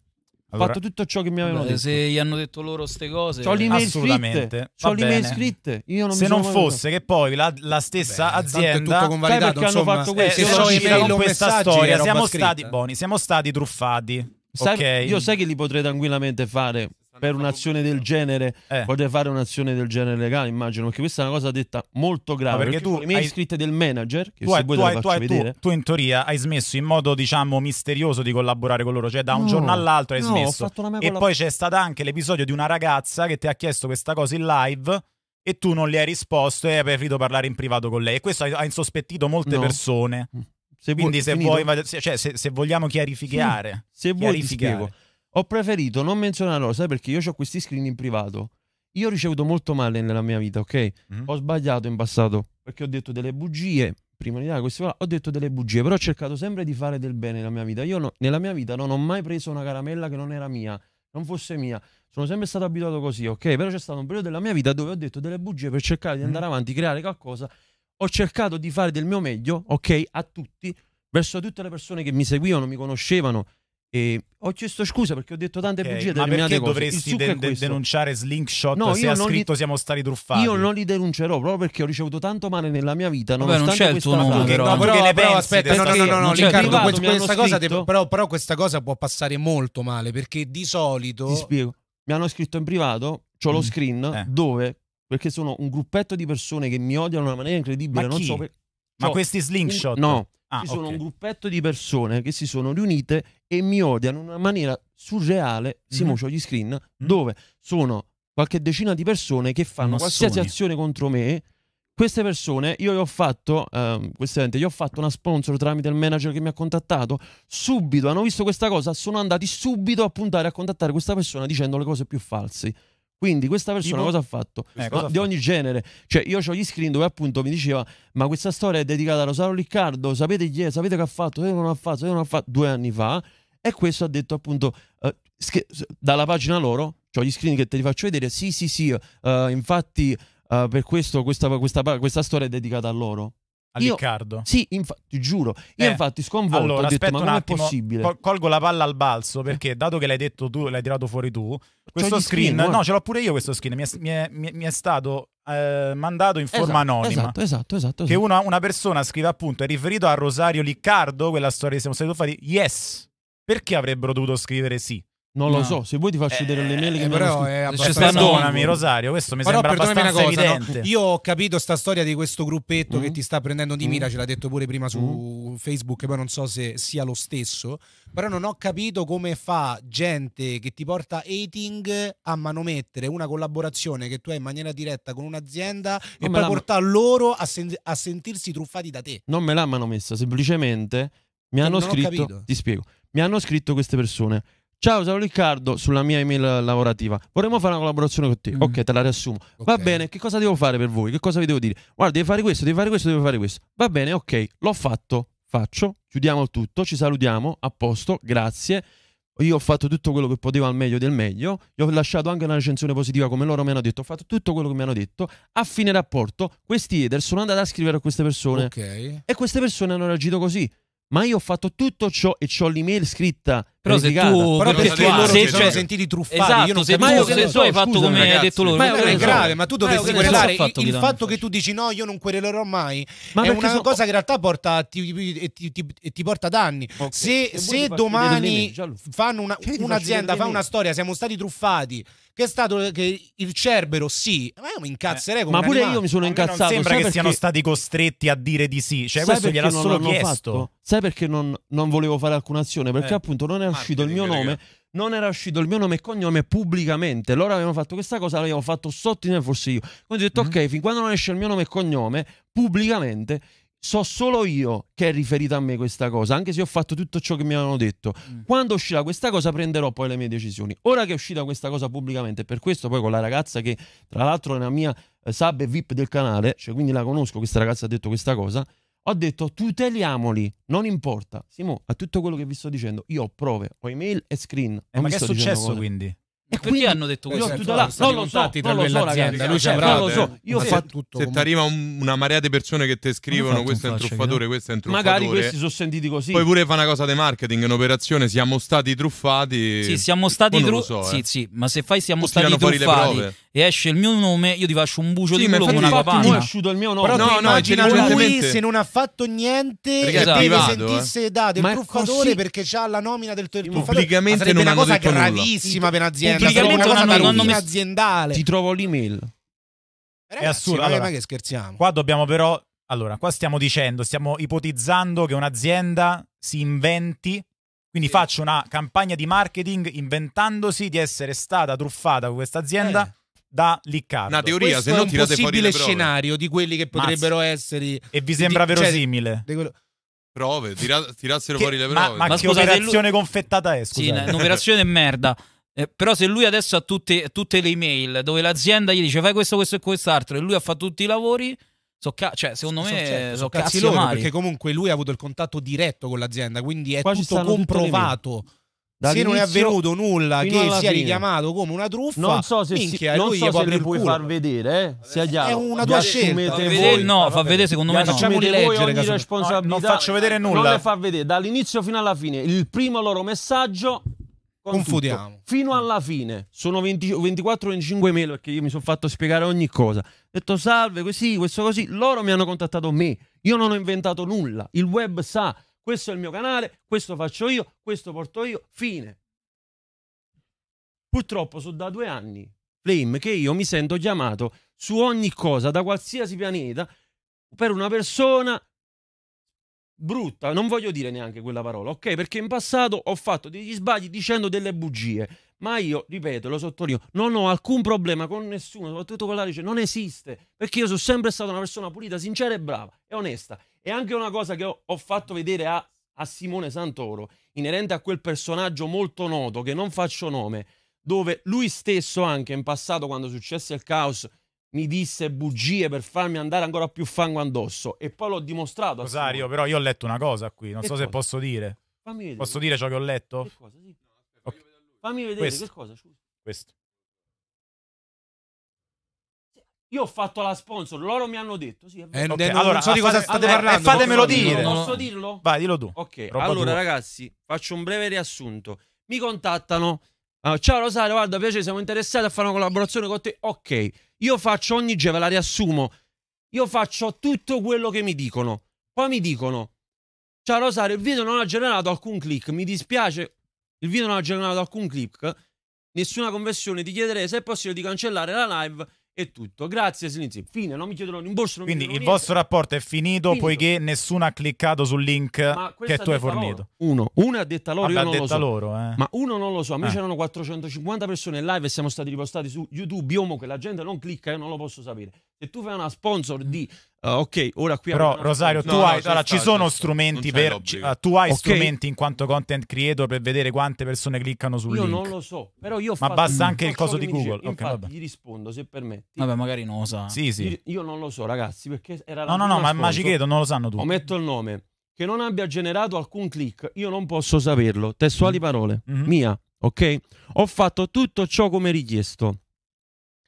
Ho fatto tutto ciò che mi avevano beh, detto. Se gli hanno detto loro ste cose, c'ho le assolutamente. Ho le mail scritte. Non se non fosse che poi la, la stessa beh, azienda tutto convalidato, sai insomma, hanno fatto questo. Eh, se c'è con questa storia, siamo stati buoni, siamo stati truffati. Sai, okay. Io sai che li potrei tranquillamente fare per un'azione del genere eh. poter fare un'azione del genere legale immagino perché questa è una cosa detta molto grave perché, perché tu le mail hai... scritte del manager che tu hai, se vuoi tu, hai, tu, hai, tu, tu, in teoria hai smesso in modo diciamo misterioso di collaborare con loro cioè da un no, giorno all'altro hai no, smesso e poi c'è stato anche l'episodio di una ragazza che ti ha chiesto questa cosa in live e tu non le hai risposto e hai preferito parlare in privato con lei e questo ha insospettito molte no. persone se Quindi, vuoi, se, vuoi, cioè, se, se, vogliamo chiarificare, se vuoi, chiarificare. Ho preferito non menzionarlo, sai perché io ho questi screen in privato. Io ho ricevuto molto male nella mia vita, ok? Mm. Ho sbagliato in passato perché ho detto delle bugie. Prima di dare queste cose, ho detto delle bugie, però ho cercato sempre di fare del bene nella mia vita. Io no, nella mia vita non ho mai preso una caramella che non era mia, non fosse mia. Sono sempre stato abituato così, ok? Però c'è stato un periodo della mia vita dove ho detto delle bugie per cercare di mm-hmm. andare mm. avanti, creare qualcosa. Ho cercato di fare del mio meglio, ok? A tutti, verso tutte le persone che mi seguivano, mi conoscevano e ho chiesto scusa perché ho detto tante okay, bugie. Ma perché cose. dovresti de- de- denunciare Slingshot no, se ha scritto li... siamo stati truffati? Io non li denuncerò proprio perché ho ricevuto tanto male nella mia vita. Vabbè, non c'è il tuo nome, però. No, però, però, però aspetta, no, no, no, no, no Riccardo, questa, questa cosa te, però, però questa cosa può passare molto male perché di solito. Ti spiego. Mi hanno scritto in privato, ho mm. lo screen eh. dove. Perché sono un gruppetto di persone che mi odiano in una maniera incredibile. Ma non so per... Ma questi slingshot? No, Ah, Ci sono okay. un gruppetto di persone che si sono riunite e mi odiano in una maniera surreale. Si mm. ho gli screen mm. dove sono qualche decina di persone che fanno Massoni. qualsiasi azione contro me. Queste persone, io gli ho fatto, ehm, gli ho fatto una sponsor tramite il manager che mi ha contattato. Subito hanno visto questa cosa, sono andati subito a puntare a contattare questa persona dicendo le cose più false. Quindi questa persona tipo... cosa ha fatto? Eh, cosa di fa? ogni genere. Cioè, io ho gli screen dove appunto mi diceva: Ma questa storia è dedicata a Rosario Riccardo, sapete chi è, sapete che ha fatto, sapete eh, che non ha fatto, sapete eh, che non ha fatto due anni fa. E questo ha detto appunto eh, dalla pagina loro, ho gli screen che te li faccio vedere. Sì, sì, sì. Uh, infatti, uh, per questo questa, questa, questa storia è dedicata a loro. A io, Riccardo? Sì, infatti, ti giuro. Io eh, infatti sconvolto allora, ho detto, ma non attimo, possibile. Colgo la palla al balzo eh. perché dato che l'hai detto tu, l'hai tirato fuori tu, questo screen, screen no, ce l'ho pure io questo screen, mi è, mi è, mi è stato eh, mandato in forma esatto, anonima. Esatto, esatto, esatto. Che una, una, persona scrive appunto, è riferito a Rosario Liccardo quella storia che siamo stati fatti, yes. Perché avrebbero dovuto scrivere sì? Non no. lo so, se vuoi ti faccio eh, vedere le mail che eh, mi però è abbastanza perdonami Rosario, questo mi però sembra abbastanza cosa, evidente. No? Io ho capito sta storia di questo gruppetto mm. che ti sta prendendo di mira, mm. ce l'ha detto pure prima su mm. Facebook, poi non so se sia lo stesso, però non ho capito come fa gente che ti porta hating a manomettere una collaborazione che tu hai in maniera diretta con un'azienda non e poi porta loro a, sen a sentirsi truffati da te. Non me l'hanno messa, semplicemente mi cioè, hanno non scritto, ti spiego, mi hanno scritto queste persone Ciao, sono Riccardo sulla mia email lavorativa. Vorremmo fare una collaborazione con te. Mm. Ok, te la riassumo. Okay. Va bene, che cosa devo fare per voi? Che cosa vi devo dire? Guarda, devi fare questo, devi fare questo, devi fare questo. Va bene, ok, l'ho fatto, faccio, chiudiamo il tutto, ci salutiamo, a posto, grazie. Io ho fatto tutto quello che potevo al meglio del meglio, gli ho lasciato anche una recensione positiva come loro mi hanno detto, ho fatto tutto quello che mi hanno detto. A fine rapporto, questi header sono andati a scrivere a queste persone okay. e queste persone hanno reagito così. Ma io ho fatto tutto ciò e ho l'email scritta però se tu però perché loro se, si cioè, sono sentiti truffati, esatto, io non se, capisco, se, se tu hai fatto scusa, come hai detto loro, ma è, è grave, ma tu dovresti querelare eh, esatto. il, fatto, il fatto che tu dici no, io non querelerò mai ma è una sono... cosa che in realtà porta, ti, ti, ti, ti porta danni. Okay. Se, se domani fanno una, un'azienda fa una storia, siamo stati truffati che è stato che il Cerbero sì, ma io mi incazzerei eh, come Ma pure animale. io mi sono incazzato. Non sembra che perché... siano stati costretti a dire di sì, cioè sai questo gliel'ha solo chiesto. Fatto? Sai perché non, non, volevo fare alcuna azione? Perché eh, appunto non è uscito il mio nome. Che... Non era uscito il mio nome e cognome pubblicamente. Loro avevano fatto questa cosa, l'avevano fatto sotto di me, forse io. Quindi ho detto: mm -hmm. Ok, fin quando non esce il mio nome e cognome pubblicamente, So solo io che è riferita a me questa cosa, anche se ho fatto tutto ciò che mi avevano detto. Mm. Quando uscirà questa cosa prenderò poi le mie decisioni. Ora che è uscita questa cosa pubblicamente, per questo poi con la ragazza che tra l'altro è una mia eh, sub e VIP del canale, cioè quindi la conosco, questa ragazza ha detto questa cosa, ho detto tuteliamoli, non importa. Simo, a tutto quello che vi sto dicendo, io ho prove, ho email e screen. Eh, ma che è successo quindi? E perché quindi, hanno detto esatto. questo? non lo so, tra lui so, l'azienda, lui ci avrà. Io se, tutto se ti arriva un, una marea di persone che ti scrivono questo è un truffatore, questo è un truffatore. Magari questi sono sentiti così. Poi pure fa una cosa di marketing, un'operazione, siamo stati truffati. Sì, siamo stati truffati. sì, eh. sì, ma se fai siamo stati truffati e esce il mio nome, io ti faccio un bucio di culo con una papana. è uscito il mio nome. Però no, no, lui se non ha fatto niente e deve sentirsi da del truffatore perché ha la nomina del truffatore. Pubblicamente non hanno detto nulla. È una cosa gravissima per un'azienda tecnicamente una, una, una, aziendale. Ti trovo l'email. Ragazzi, è assurdo. Ma, allora, ma che scherziamo? Qua dobbiamo però. Allora, qua stiamo dicendo, stiamo ipotizzando che un'azienda si inventi. Quindi sì. faccio una campagna di marketing inventandosi di essere stata truffata con questa azienda. Eh da Liccardo. Una teoria, Questo se non tirate fuori possibile scenario di quelli che potrebbero Mazza. essere E vi sembra di, cioè, verosimile? Cioè, quello... Prove, tira, tirassero che, fuori le prove. Ma, ma, ma che operazione lui... confettata è, scusate. Sì, un'operazione merda. Eh, però se lui adesso ha tutte, tutte, le email dove l'azienda gli dice fai questo, questo e quest'altro e lui ha fatto tutti i lavori, so ca- cioè secondo me sono certo, so cazzi, loro, perché comunque lui ha avuto il contatto diretto con l'azienda, quindi è Qua tutto comprovato. Se non è avvenuto nulla che sia fine. richiamato come una truffa, non so se, minchia, si, non so se li puoi culo. far vedere, eh? sia eh, chiaro. È una tua scelta. Voi, no, fa vedere secondo me facciamo no. leggere ogni responsabilità. No, non faccio vedere nulla. Non le fa vedere dall'inizio fino alla fine. Il primo loro messaggio confutiamo Fino alla fine. Sono 24 25 mail perché io mi sono fatto spiegare ogni cosa. Ho detto salve, così, questo così. Loro mi hanno contattato me. Io non ho inventato nulla. Il web sa, questo è il mio canale, questo faccio io, questo porto io. Fine. Purtroppo sono da due anni, Flame, che io mi sento chiamato su ogni cosa, da qualsiasi pianeta, per una persona brutta, non voglio dire neanche quella parola, ok? Perché in passato ho fatto degli sbagli dicendo delle bugie, ma io, ripeto, lo sottolineo, non ho alcun problema con nessuno, soprattutto con la legge, non esiste, perché io sono sempre stata una persona pulita, sincera e brava e onesta. E anche una cosa che ho, ho fatto vedere a, a Simone Santoro, inerente a quel personaggio molto noto, che non faccio nome, dove lui stesso anche in passato, quando successe il caos, mi disse bugie per farmi andare ancora più fango addosso e poi l'ho dimostrato. Rosario, però io ho letto una cosa qui, non che so cosa? se posso dire. Fammi vedere. Posso dire ciò che ho letto? Che cosa, sì. okay. Fammi vedere Questo. che cosa. Scusa. Questo. Io ho fatto la sponsor, loro mi hanno detto, sì, è vero. Eh, okay. allora, non so di cosa state allora, eh, parlando. Eh, fatemelo dire. No, Posso dirlo? Vai, dillo tu. Ok, Roba allora tua. ragazzi, faccio un breve riassunto. Mi contattano Uh, ciao Rosario, guarda, piacere, siamo interessati a fare una collaborazione con te. Ok, io faccio ogni G, ve la riassumo. Io faccio tutto quello che mi dicono. Poi mi dicono, ciao Rosario, il video non ha generato alcun click. Mi dispiace, il video non ha generato alcun click. Nessuna conversione, ti chiederei se è possibile di cancellare la live è tutto. Grazie Silenzio. Fine, non mi chiederò rimborso. Non Quindi il niente. vostro rapporto è finito, finito, poiché nessuno ha cliccato sul link che tu hai fornito. Loro. Uno. Uno ha detto loro, Vabbè, io non lo so. Loro, eh. Ma uno non lo so. A me eh. c'erano 450 persone in live e siamo stati ripostati su YouTube. Iomo che la gente non clicca, io non lo posso sapere. Se tu fai una sponsor di uh, ok, ora qui Però Rosario, tu no, hai, no, allora, ci sta, sono strumenti per uh, tu hai okay. strumenti in quanto content creator per vedere quante persone cliccano sul io link. Io non lo so, però io ho Ma basta anche il coso di Google. Dice, okay, infatti, gli rispondo se permetti. Vabbè, magari non lo sa. Sì, sì. Io non lo so, ragazzi, perché era la No, no, no, ma, ma ci credo, non lo sanno tutti. Ometto il nome che non abbia generato alcun click, io non posso saperlo. Testuali mm. parole, mm-hmm. mia, ok? Ho fatto tutto ciò come richiesto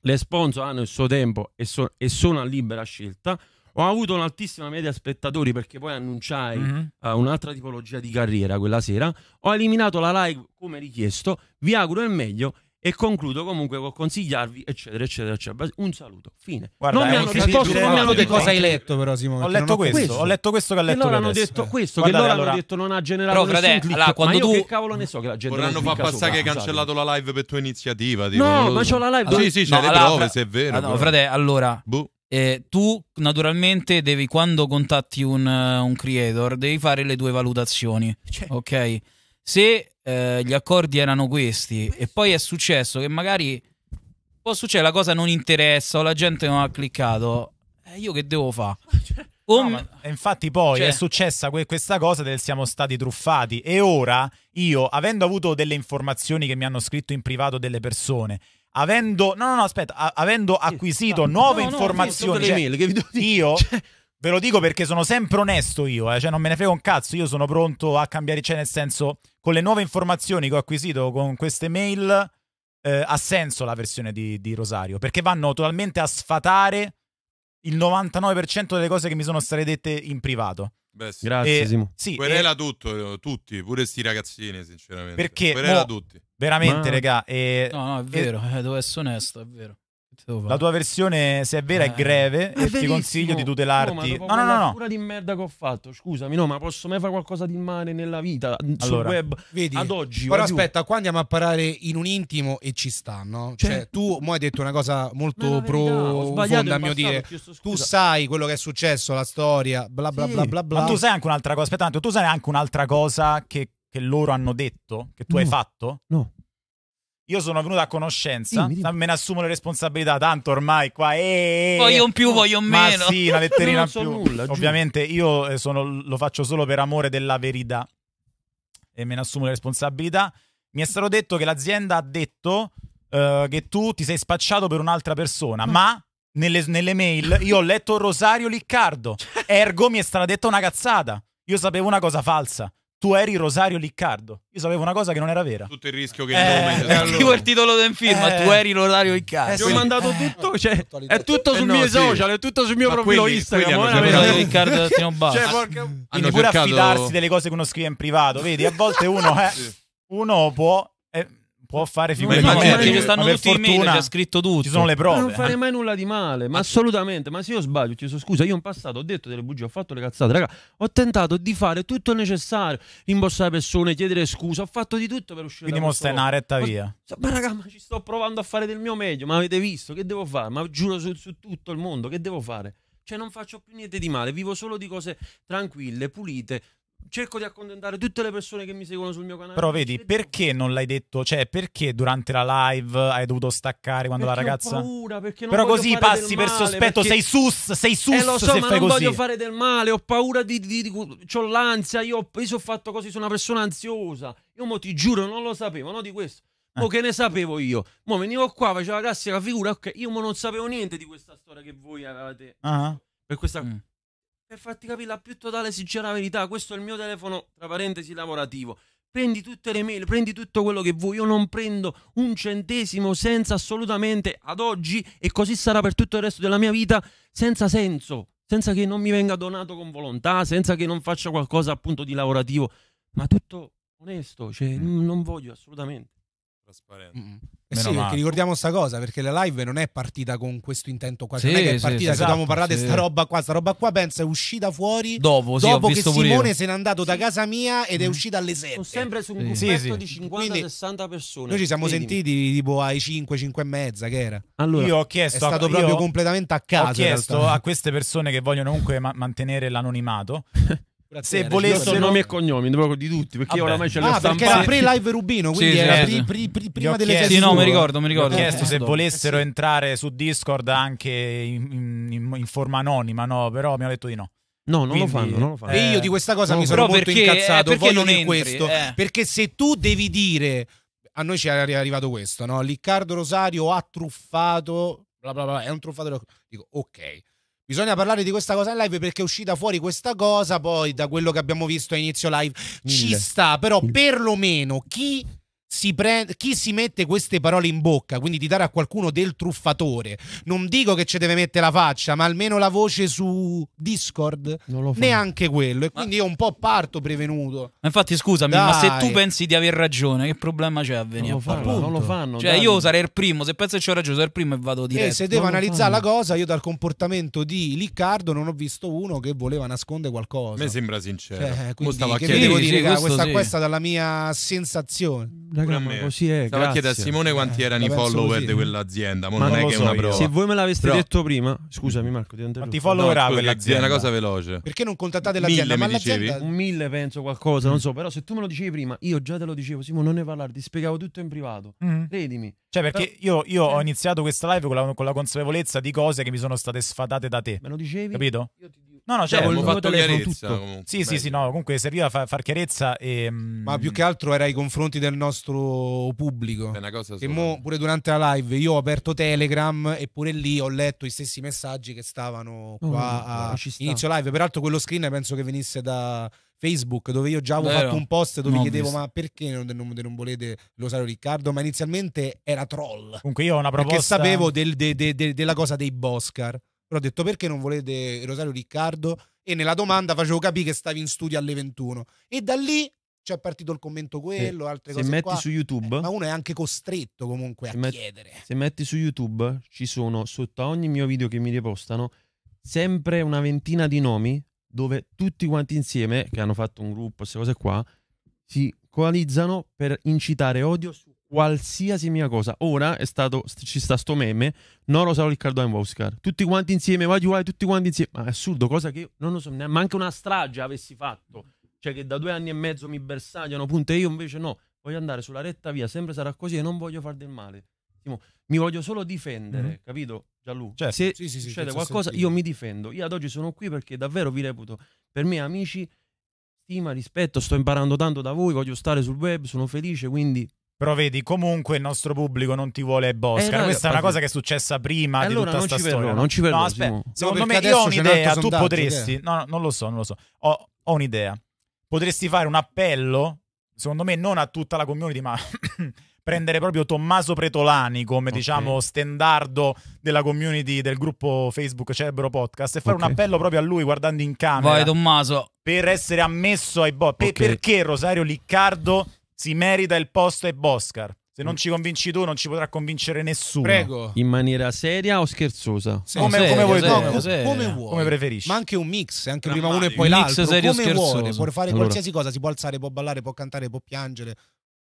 le sponsor hanno il suo tempo e, so e sono a libera scelta. Ho avuto un'altissima media spettatori perché poi annunciai mm -hmm. uh, un'altra tipologia di carriera quella sera. Ho eliminato la live come richiesto. Vi auguro il meglio e concludo comunque con consigliarvi, eccetera, eccetera, eccetera. Un saluto, fine. Guarda, non mi eh, hanno risposto, non mi hanno detto cosa hai letto, però, Simone. Ho letto questo, questo, ho letto questo che ha letto. Che loro hanno detto questo, Guardate, che loro allora... hanno detto non ha generato però, nessun click. Allora, quando ma tu... che cavolo ne so che la gente Vorranno far passare che hai cancellato la live per tua iniziativa. Tipo, no, ma c'ho la live. Allora, sì, sì, c'è no, le prove, se è vero. No, frate, allora... Eh, tu naturalmente devi quando contatti un, eh, creator devi fare le tue valutazioni, cioè, ok? se eh, gli accordi erano questi e poi è successo che magari può succedere la cosa non interessa o la gente non ha cliccato, eh, io che devo fare? Um, cioè, no, infatti poi cioè, è successa que questa cosa del siamo stati truffati e ora io, avendo avuto delle informazioni che mi hanno scritto in privato delle persone, avendo, no, no, no aspetta, avendo acquisito sì, nuove no, informazioni, sì, cioè, mail, io... Cioè ve lo dico perché sono sempre onesto io, eh, cioè non me ne frega un cazzo, io sono pronto a cambiare, cioè nel senso con le nuove informazioni che ho acquisito con queste mail, eh, ha senso la versione di, di Rosario, perché vanno totalmente a sfatare il 99% delle cose che mi sono state dette in privato. Beh, sì. Grazie, e, Simo. Sì, Querela e... tutto, tutti, pure sti ragazzini, sinceramente. Perché Querela mo, tutti. Veramente, Ma... regà, e, No, no, è vero, e... Eh, devo essere onesto, è vero. La tua versione, se è vera, eh, è greve. È eh. e verissimo. ti consiglio di tutelarti. No, no, no, no. La cura di merda che ho fatto. Scusami, no, ma posso mai fare qualcosa di male nella vita? Allora, sul web vedi, ad oggi. Però aspetta, qua andiamo a parlare in un intimo e ci stanno. Cioè, cioè tu mo hai detto una cosa molto profonda, a mio dire. Tu sai quello che è successo, la storia, bla bla sì. bla bla bla. Ma tu sai anche un'altra cosa. Aspetta, tu sai anche un'altra cosa che, che loro hanno detto, che tu no. hai fatto? No. Io sono venuto a conoscenza, dimmi, dimmi. me ne assumo le responsabilità, tanto ormai qua eh, eh, eh. Voglio un più, voglio un meno. sì, una letterina in so più. Nulla, Ovviamente io eh, sono, lo faccio solo per amore della verità e me ne assumo le responsabilità. Mi è stato detto che l'azienda ha detto uh, che tu ti sei spacciato per un'altra persona, no. ma nelle, nelle mail io ho letto Rosario Liccardo, ergo mi è stata detta una cazzata. Io sapevo una cosa falsa tu eri Rosario Liccardo. Io sapevo una cosa che non era vera. Tutto il rischio che eh, il nome Tipo il titolo del film, eh, tu eri Rosario Liccardo. Eh, Ti ho mandato tutto, cioè, è eh, tutto sul eh, no, mio sì. social, è tutto sul mio Ma profilo quelli, Instagram. Quelli hanno cioè, cercato... Riccardo Attimo Basso. Cioè, porca... pure cercato... affidarsi delle cose che uno scrive in privato, vedi, a volte uno, eh, sì. uno può può fare figure no, di merda. Ci stanno tutti fortuna, i mail, c'è scritto tutto. Ci sono le prove. Ma non fare mai nulla di male, ma assolutamente. Ma se io sbaglio, ti so scusa, io in passato ho detto delle bugie, ho fatto le cazzate, raga. Ho tentato di fare tutto il necessario, rimborsare persone, chiedere scusa, ho fatto di tutto per uscire Quindi da questo. Quindi mo stai una retta via. Ma, ma raga, ma ci sto provando a fare del mio meglio, ma avete visto che devo fare? Ma giuro su, su tutto il mondo, che devo fare? Cioè non faccio più niente di male, vivo solo di cose tranquille, pulite, cerco di accontentare tutte le persone che mi seguono sul mio canale. Però vedi, perché non l'hai detto? Cioè, perché durante la live hai dovuto staccare quando perché la ragazza... Ho paura, perché non Però così passi male, per sospetto, perché... sei sus, sei eh, sus eh, lo so, se ma fai non così. voglio fare del male, ho paura di... di, di, di ho l'ansia, io, ho, io ho fatto così, sono una persona ansiosa. Io mo ti giuro, non lo sapevo, no di questo. Eh. Mo che ne sapevo io? Mo venivo qua, facevo la classica figura, ok, io mo non sapevo niente di questa storia che voi avevate... Ah. Uh -huh. Per questa... Mm per farti capire la più totale sincera verità, questo è il mio telefono, tra parentesi, lavorativo. Prendi tutte le mail, prendi tutto quello che vuoi. Io non prendo un centesimo senza assolutamente ad oggi, e così sarà per tutto il resto della mia vita, senza senso, senza che non mi venga donato con volontà, senza che non faccia qualcosa appunto di lavorativo, ma tutto onesto, cioè, mm. non voglio assolutamente. Trasparente. mm eh sì, perché ricordiamo sta cosa, perché la live non è partita con questo intento qua, sì, non è che è partita, sì, esatto, abbiamo parlato di sta roba qua, sta roba qua pensa è uscita fuori dopo, dopo che Simone se n'è andato da casa mia ed è mm. uscita alle 7. Sono sempre su un sì. di 50-60 persone. Noi ci siamo Credimi. sentiti tipo ai 5, 5 e mezza che era. Allora, io ho chiesto, è stato proprio completamente a casa. Ho chiesto a queste persone che vogliono comunque ma mantenere l'anonimato se volessero so nomi e cognomi proprio di tutti perché Vabbè. oramai c'è ah, la stampa perché era pre live Rubino quindi sì, era sì. Pri, pri, prima delle chiesto, sì no mi ricordo mi ricordo ho chiesto se eh, volessero eh, entrare su Discord anche in, in, in forma anonima no però mi ha detto di no No, non Quindi, lo fanno, non lo fanno. E eh, io di questa cosa no, mi sono molto perché, incazzato, perché voglio dire entri, questo, eh. perché se tu devi dire a noi ci è arrivato questo, no? Riccardo Rosario ha truffato, bla bla bla, è un truffatore. Dico, ok. Bisogna parlare di questa cosa in live perché è uscita fuori questa cosa, poi da quello che abbiamo visto a inizio live Mille. ci sta, però perlomeno chi si prende, chi si mette queste parole in bocca, quindi di dare a qualcuno del truffatore, non dico che ci deve mettere la faccia, ma almeno la voce su Discord, neanche quello. E quindi io un po' parto prevenuto. Ma infatti, scusami, dai. ma se tu pensi di aver ragione, che problema c'è a venire? Non lo, fanno, non lo fanno Cioè, io sarei il primo, se penso che ho ragione, sarei il primo e vado eh, diretto. E se devo non analizzare la cosa, io dal comportamento di Riccardo non ho visto uno che voleva nascondere qualcosa. Mi sembra sincero. Cioè, quindi, che devo dire, sì, questa sì. qua è stata la mia sensazione Raga, ma così è. Stavo a chiedere a Simone quanti eh, erano i follower di quell'azienda. Ma, ma non, non, è che so è una prova. Se voi me l'aveste però... detto prima, scusami Marco, ti Quanti follower ha no, quell'azienda? È una cosa veloce. Perché non contattate l'azienda? Mille, ma mi dicevi? Un mille penso qualcosa, mm. non so, però se tu me lo dicevi prima, io già te lo dicevo, Simone, non ne parlare, ti spiegavo tutto in privato. Mm. Credimi. Cioè, perché però... io, io eh. ho iniziato questa live con la, con la, consapevolezza di cose che mi sono state sfatate da te. Me lo dicevi? Capito? Io ti dico No, no, cioè, eh, fatto chiarezza. Tutto. Sì, Meglio. sì, sì, no, comunque serviva a fa, far chiarezza. E, mm, Ma più che altro era ai confronti del nostro pubblico. È una cosa che mo, pure durante la live io ho aperto Telegram e pure lì ho letto i stessi messaggi che stavano oh, qua oh, a inizio live. Peraltro quello screen penso che venisse da... Facebook dove io già avevo Vero. fatto un post dove no, chiedevo ma perché non, non, non volete l'Osario Riccardo ma inizialmente era troll comunque io ho una proposta perché sapevo del, de, de, de, della cosa dei Boscar però ho detto perché non volete Rosario Riccardo? E nella domanda facevo capire che stavi in studio alle 21. E da lì c'è partito il commento quello, sì. altre se cose. Se metti qua. su YouTube. Eh, ma uno è anche costretto comunque a met- chiedere. Se metti su YouTube ci sono sotto a ogni mio video che mi ripostano sempre una ventina di nomi dove tutti quanti insieme, che hanno fatto un gruppo, queste cose qua, si coalizzano per incitare odio su qualsiasi mia cosa. Ora è stato, ci sta sto meme, non Noro sarò Riccardo Oscar. Tutti quanti insieme, vai vai, tutti quanti insieme. Ma è assurdo, cosa che io non lo so, neanche una strage avessi fatto. Cioè che da due anni e mezzo mi bersagliano, punto, e io invece no. Voglio andare sulla retta via, sempre sarà così e non voglio far del male. Mi voglio solo difendere, mm-hmm. capito? Gianlu, cioè, se sì, sì, sì, succede qualcosa io mi difendo. Io ad oggi sono qui perché davvero vi reputo, per me amici, stima, rispetto, sto imparando tanto da voi, voglio stare sul web, sono felice, quindi però vedi, comunque il nostro pubblico non ti vuole Bosca. Eh, no, Questa è una cosa che è successa prima eh, di tutta questa storia. Verrò, non ci verrò, no, aspetta, no, secondo me io ho un'idea, tu potresti... Idea. No, non lo so, non lo so. Ho, ho un'idea. Potresti fare un appello, secondo me non a tutta la community, ma prendere proprio Tommaso Pretolani come okay. diciamo standardo della community del gruppo Facebook Cerbero Podcast e fare okay. un appello proprio a lui guardando in camera. Vai Tommaso. Per essere ammesso ai bot. Okay. perché Rosario Liccardo si merita il posto e Boscar. Se non mm. ci convinci tu, non ci potrà convincere nessuno. Prego. In maniera seria o scherzosa? Sì, come, seria, come, vuoi seria, no, come, come, vuoi come preferisci. Ma anche un mix, anche prima uno e poi l'altro. Mix serio come scherzoso. Vuole. Può fare allora. qualsiasi cosa, si può alzare, può ballare, può cantare, può piangere,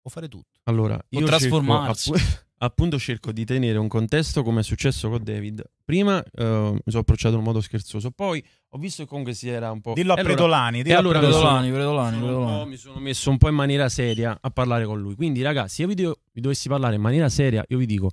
o fare tutto. Allora, può io trasformarsi. Cerco, app- appunto cerco di tenere un contesto come è successo con David. Prima eh, mi sono approcciato in un modo scherzoso, poi ho visto che comunque si era un po'... Dillo a allora, Predolani, dillo allora a Predolani, sono, Predolani, sono Mi sono messo un po' in maniera seria a parlare con lui. Quindi ragazzi, se io vi, do- vi dovessi parlare in maniera seria, io vi dico...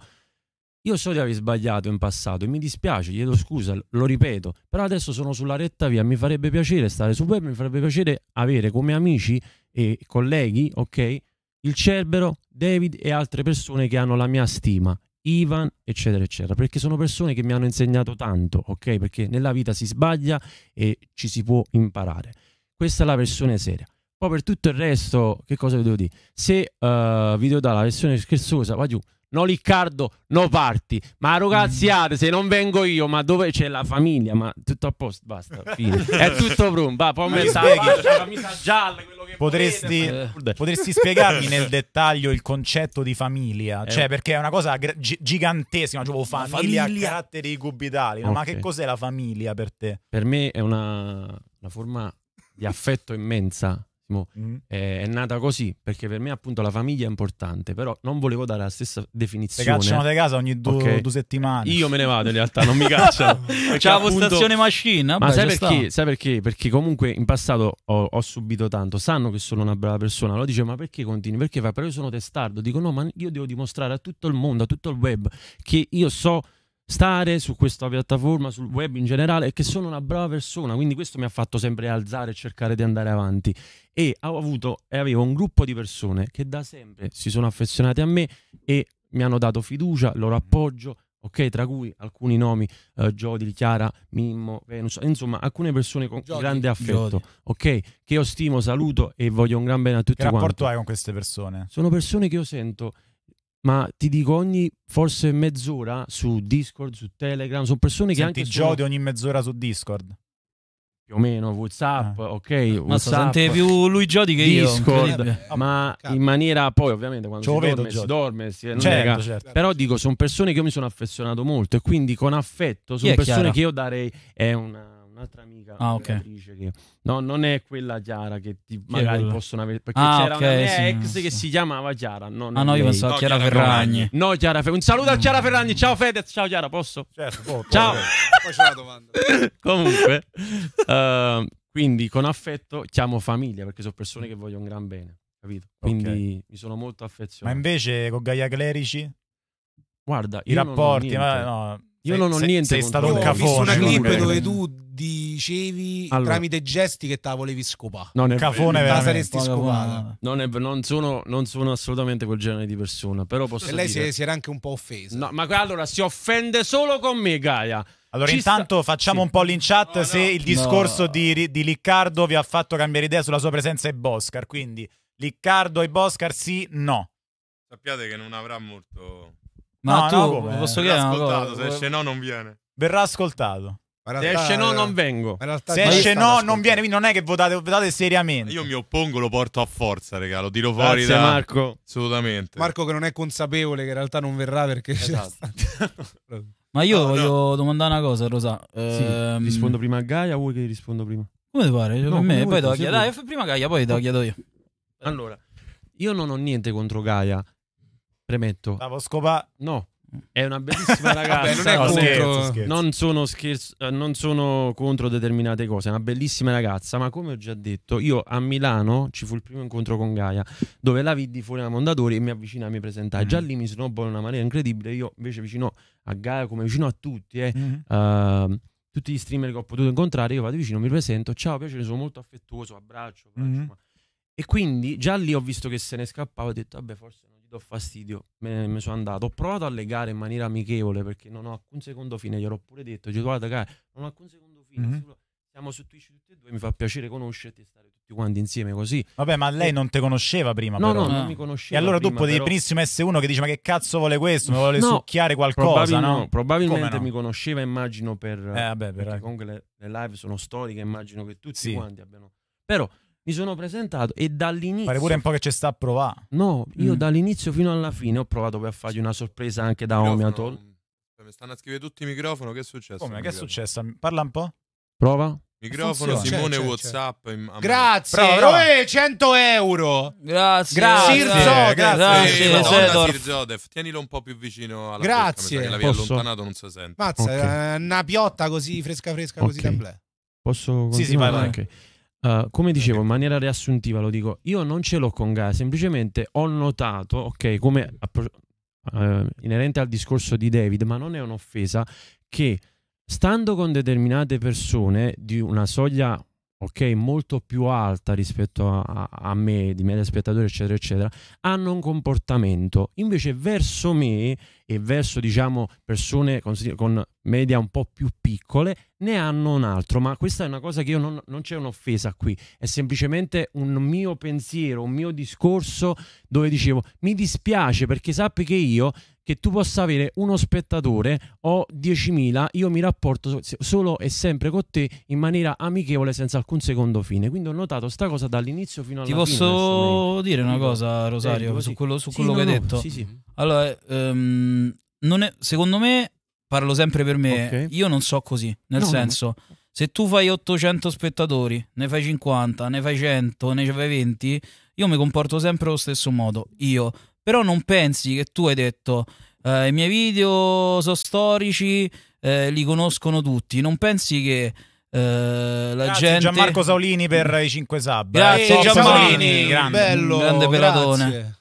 Io so di aver sbagliato in passato e mi dispiace, chiedo scusa, lo ripeto, però adesso sono sulla retta via, mi farebbe piacere stare su web, mi farebbe piacere avere come amici e colleghi, ok, il Cerbero, David e altre persone che hanno la mia stima, Ivan, eccetera, eccetera, perché sono persone che mi hanno insegnato tanto, ok? Perché nella vita si sbaglia e ci si può imparare. Questa è la versione seria. Poi per tutto il resto, che cosa vi devo dire? Se uh, vi devo dare la versione scherzosa, va giù, no Riccardo, no parti. Ma ragazziate, se non vengo io, ma dove c'è la famiglia? Ma tutto a posto, basta, fine. È tutto pronto, va, poi mettere la camisa gialla, quello che potresti, volete, ma... Eh. potresti spiegarmi nel eh. dettaglio il concetto di famiglia, eh. cioè perché è una cosa gigantesca, cioè oh, famiglia, famiglia. caratteri cubitali, okay. ma che cos'è la famiglia per te? Per me è una, una forma di affetto immensa attimo, mm. è, eh, è, nata così, perché per me appunto la famiglia è importante, però non volevo dare la stessa definizione. Ti cacciano da casa ogni due, okay. due, settimane. Io me ne vado in realtà, non mi cacciano. C'è la postazione machine. Vabbè, Ma sai perché? sai perché? Perché comunque in passato ho, ho, subito tanto, sanno che sono una brava persona, lo dice ma perché continui? Perché fa? Però io sono testardo, dico no ma io devo dimostrare a tutto il mondo, a tutto il web, che io so stare su questa piattaforma, sul web in generale, e che sono una brava persona. Quindi questo mi ha fatto sempre alzare e cercare di andare avanti. E ho avuto e avevo un gruppo di persone che da sempre si sono affezionate a me e mi hanno dato fiducia, loro appoggio. Ok, tra cui alcuni nomi, uh, Chiara, Mimmo, Venus, insomma, alcune persone con Jody, grande affetto, Jody. ok, che io stimo, saluto e voglio un gran bene a tutti che quanti. Che rapporto hai con queste persone? Sono persone che io sento ma ti dico ogni forse mezz'ora su Discord, su Telegram, sono persone Senti, che anche... Senti Jody sono... ogni mezz'ora su Discord? Più o meno, Whatsapp, ah. ok. Ma sente più lui Jody che Discord, io. Discord, ah, ma in maniera poi ovviamente quando Ce si, dorme, vedo, si dorme, si certo, certo. Però dico, sono persone che io mi sono affezionato molto e quindi con affetto sono persone chiara? che io darei... È una un'altra amica, ah, okay. che no, non è quella Chiara che ti, magari possono avere. Perché ah, c'era okay, una sì, ex che si chiamava Chiara. No, ah, no, io pensavo no, Chiara, Ferragni. No, Chiara Ferragni. Un saluto a mm. Chiara Ferragni. Ciao Fedez, ciao Chiara, posso? Certo, può, ciao. poi c'è la domanda. Comunque, uh, quindi con affetto chiamo famiglia perché sono persone che vogliono un gran bene, capito? Quindi okay. mi sono molto affezionato. Ma invece con Gaia Clerici? Guarda, i rapporti, ma no io sei, non ho niente sei stato un cafone. Ho una clip dove tu dicevi allora. tramite gesti che te la volevi scopare. Non è cafone, la saresti scopata. Non, non, sono, non, sono, assolutamente quel genere di persona. Però posso e lei dire... si era anche un po' offesa. No, ma allora si offende solo con me, Gaia. Allora, Ci intanto sta... facciamo sì. un po' l'inchat no, se no. il discorso no. di, di Riccardo vi ha fatto cambiare idea sulla sua presenza e Boscar. Quindi, Riccardo e Boscar, sì, no. Sappiate che non avrà molto ma no, tu no, posso chiedere una cosa? Se esce no non viene. Verrà ascoltato. Se esce no, non vengo. Se esce no, non viene. Quindi non è che votate, votate seriamente. Io mi oppongo, lo porto a forza, regalo. tiro fuori Grazie, da... Marco. Assolutamente. Marco che non è consapevole che in realtà non verrà perché... Esatto. Ma io no, voglio no. domandare una cosa, Rosa. Eh, sì, ehm, rispondo prima a Gaia vuoi che rispondo prima? Come ti pare? Cioè, no, me, poi te la chiedo. Dai, prima Gaia, poi te la chiedo io. Allora, io non ho niente contro Gaia. Premetto. La scopà. No. È una bellissima ragazza. Vabbè, non, contro... scherzo, Non, sono scherzo, eh, non, sono contro determinate cose. È una bellissima ragazza. Ma come ho già detto, io a Milano ci fu il primo incontro con Gaia, dove la vidi fuori da Mondadori e mi avvicina a mi presentare. Mm. Mm-hmm. Già lì mi snobbo in una maniera incredibile. Io invece vicino a Gaia, come vicino a tutti, eh, mm. uh, tutti gli streamer che ho potuto incontrare, io vado vicino, mi presento. Ciao, piacere, sono molto affettuoso. Abbraccio. abbraccio mm-hmm. mm. ma... E quindi già lì ho visto che se ne scappava. Ho detto, vabbè, forse non do fastidio, me ne sono andato. Ho provato a legare in maniera amichevole perché non ho alcun secondo fine, gliel'ho pure detto, guarda cara, non ho alcun secondo fine, mm-hmm. solo, siamo su Twitch tutti e due, mi fa piacere conoscerti e stare tutti quanti insieme così. Vabbè, ma lei e... non te conosceva prima no, però. no, non eh. mi conosceva E allora prima, tu potevi però... benissimo essere uno che dice ma che cazzo vuole questo, mi vuole no, succhiare qualcosa, probabil- no? Probabilmente no? mi conosceva, immagino per... Eh, vabbè, per... comunque le, le, live sono storiche, immagino che tutti sì. quanti abbiano... Però mi sono presentato e dall'inizio... Pare pure un po' che ci sta a provare. No, io mm. dall'inizio fino alla fine ho provato per fargli una sorpresa anche da Omiatol. Cioè, mi stanno a scrivere tutti i microfoni. che è successo? Come, che è successo? Parla un po'. Prova. Microfono, Funziona. Simone, c'è, c'è, Whatsapp. C'è. Grazie, prova, prova. 100 euro. Grazie, grazie. Sirzodef. Grazie, grazie. Sirzodef. Tienilo un po' più vicino alla Grazie. Bocca, l'avevi allontanato, non si sente. Mazza, okay. Eh, una piotta così fresca fresca, okay. così d'amblè. Posso continuare? Sì, sì, vai, vai. Okay. Uh, come dicevo in maniera riassuntiva, lo dico, io non ce l'ho con Gaia, semplicemente ho notato, ok, come uh, inerente al discorso di David, ma non è un'offesa, che stando con determinate persone di una soglia ok, molto più alta rispetto a, a me, di media spettatore, eccetera, eccetera, hanno un comportamento. Invece verso me e verso, diciamo, persone con, con media un po' più piccole, ne hanno un altro. Ma questa è una cosa che io non, non c'è un'offesa qui, è semplicemente un mio pensiero, un mio discorso dove dicevo mi dispiace perché sappi che io che tu possa avere uno spettatore o 10.000, io mi rapporto solo e sempre con te in maniera amichevole senza alcun secondo fine. Quindi ho notato sta cosa dall'inizio fino alla Ti fine. Ti posso dire una cosa, Rosario, eh, su quello, su sì, quello no, che hai no, detto? Sì, sì. Allora, um, è, secondo me, parlo sempre per me, okay. io non so così, nel no, senso... Se tu fai 800 spettatori, ne fai 50, ne fai 100, ne fai 20, io mi comporto sempre allo stesso modo. Io però non pensi che tu hai detto eh, i miei video sono storici, eh, li conoscono tutti, non pensi che eh, la grazie gente... Gianmarco Saulini per i 5 sub. Eh. Grazie Gianmarco, grande, bello, grande pelatone. Grazie.